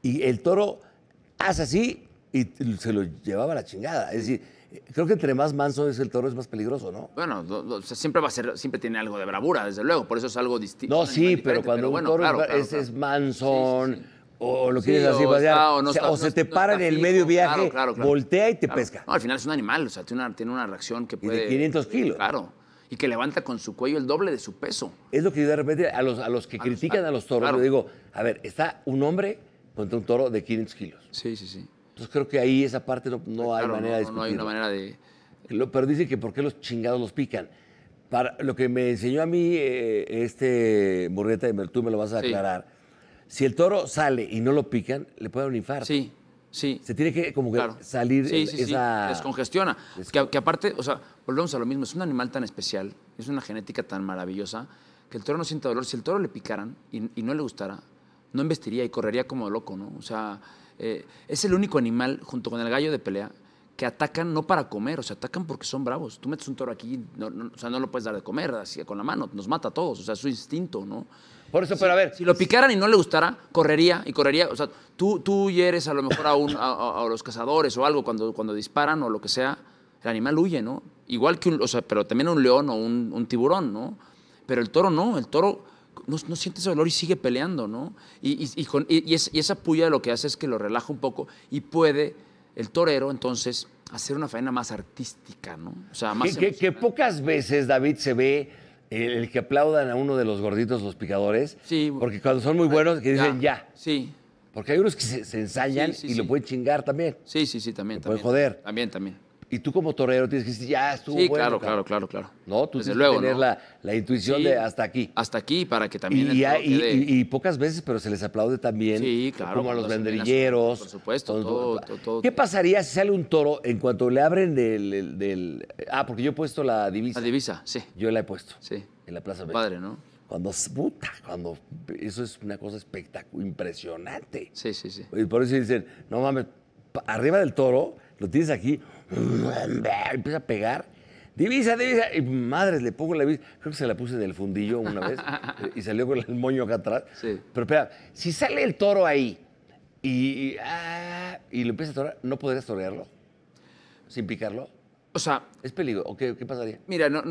[SPEAKER 1] Y el toro hace así y se lo llevaba a la chingada. Es decir, creo que entre más manso es el toro es más peligroso, ¿no?
[SPEAKER 6] Bueno, siempre va a ser, siempre tiene algo de bravura, desde luego, por eso es algo distinto. No, sí,
[SPEAKER 1] pero cuando un toro es, mansón o lo quieres así, o, o, se te para en el medio viaje, voltea y te pesca.
[SPEAKER 6] al final es un animal, o sea, tiene una, reacción que puede. Y de
[SPEAKER 1] 500 kilos. Claro. Y que levanta con su cuello el doble de su peso. Es lo que yo de repente a los, que critican a los toros, yo digo, a ver, está un hombre contra un toro de 500 kilos. Sí, sí, sí. Entonces creo que ahí esa parte no, hay manera de No hay una manera de. Pero dicen que ¿por qué los chingados los pican? Para, lo que me enseñó a mí eh, este Murrieta, de Mertú, me lo vas a aclarar, si el toro sale y no lo pican, le puede dar un infarto. Sí, sí. Se tiene que como que claro. salir sí, sí, Sí.
[SPEAKER 6] Descongestiona. Que, aparte, o sea, volvemos a lo mismo, es un animal tan especial, es una genética tan maravillosa, que el toro no siente dolor. Si el toro le picaran y, no le gustara, no investiría y correría como loco, ¿no? O sea, eh, es el único animal, junto con el gallo de pelea, que atacan no para comer, o sea, atacan porque son bravos. Tú metes un toro aquí, no, no, o sea, no lo puedes dar de comer así con la mano, nos mata a todos, o sea, es su instinto, ¿no? Por eso, pero a ver. Si lo picaran y no le gustara, correría y correría. O sea, tú, tú hieres a lo mejor a, los cazadores o algo cuando, cuando disparan o lo que sea, el animal huye, ¿no? Igual que un, o sea, pero también un león o un, tiburón, ¿no? Pero el toro no, el toro no, siente ese dolor y sigue peleando, ¿no? Y, y, esa puya lo que hace es que lo relaja un poco y puede el torero entonces hacer una faena más artística, ¿no? O sea, más... que,
[SPEAKER 1] que pocas veces, David, se ve el, que aplaudan a uno de los gorditos, los picadores. Sí. Porque cuando son muy buenos, que dicen ya. Sí. Porque hay unos que se, ensayan y lo pueden chingar también. Sí, sí, sí, también. también, pueden joder. También, también. Y tú como torero tienes que decir, ya estuvo sí, claro, claro, claro, claro. ¿No? Tú tienes que tener la, intuición de hasta aquí. Hasta aquí para que también... Y, pocas veces, pero se les aplaude también. Sí, claro. Como a los vendrilleros. Por supuesto, todo, todo, ¿Qué pasaría si sale un toro en cuanto le abren del, Ah, porque yo he puesto la divisa. La divisa, sí. Yo la he puesto. Sí. En la Plaza Padre, ¿no? Cuando, puta, cuando, eso es una cosa espectacular, impresionante. Sí, sí, sí. Y por eso dicen, no mames, arriba del toro, lo tienes aquí, empieza a pegar. Divisa, divisa. Y madres, le pongo la divisa. Creo que se la puse en el fundillo una vez y salió con el moño acá atrás. Pero espera, si sale el toro ahí ah, y, lo empieza a torear, ¿no podrías torearlo? ¿Sin picarlo? O sea. ¿Es peligro? ¿O qué, qué pasaría?
[SPEAKER 6] Mira, no,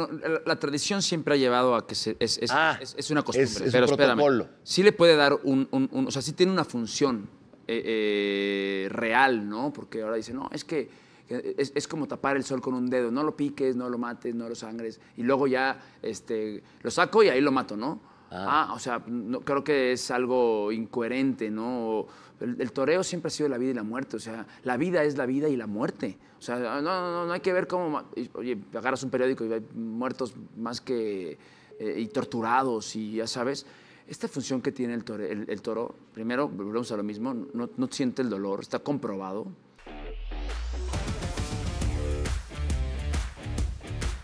[SPEAKER 6] la, tradición siempre ha llevado a que se, es, es, ah, una costumbre. pero un Sí le puede dar un, O sea, sí tiene una función eh, eh, real, ¿no? Porque ahora dice no, es que es, es, como tapar el sol con un dedo, no lo piques, no lo mates, no lo sangres, y luego ya este, lo saco y ahí lo mato, ¿no? Ah, ah o sea, no, creo que es algo incoherente, ¿no? El, toreo siempre ha sido la vida y la muerte, o sea, la vida es la vida y la muerte. O sea, no, no, no hay que ver cómo, oye, agarras un periódico y hay muertos más que, eh, y torturados, y ya sabes, esta función que tiene el toro, el, toro primero, volvemos a lo mismo, no, no siente el dolor, está
[SPEAKER 3] comprobado.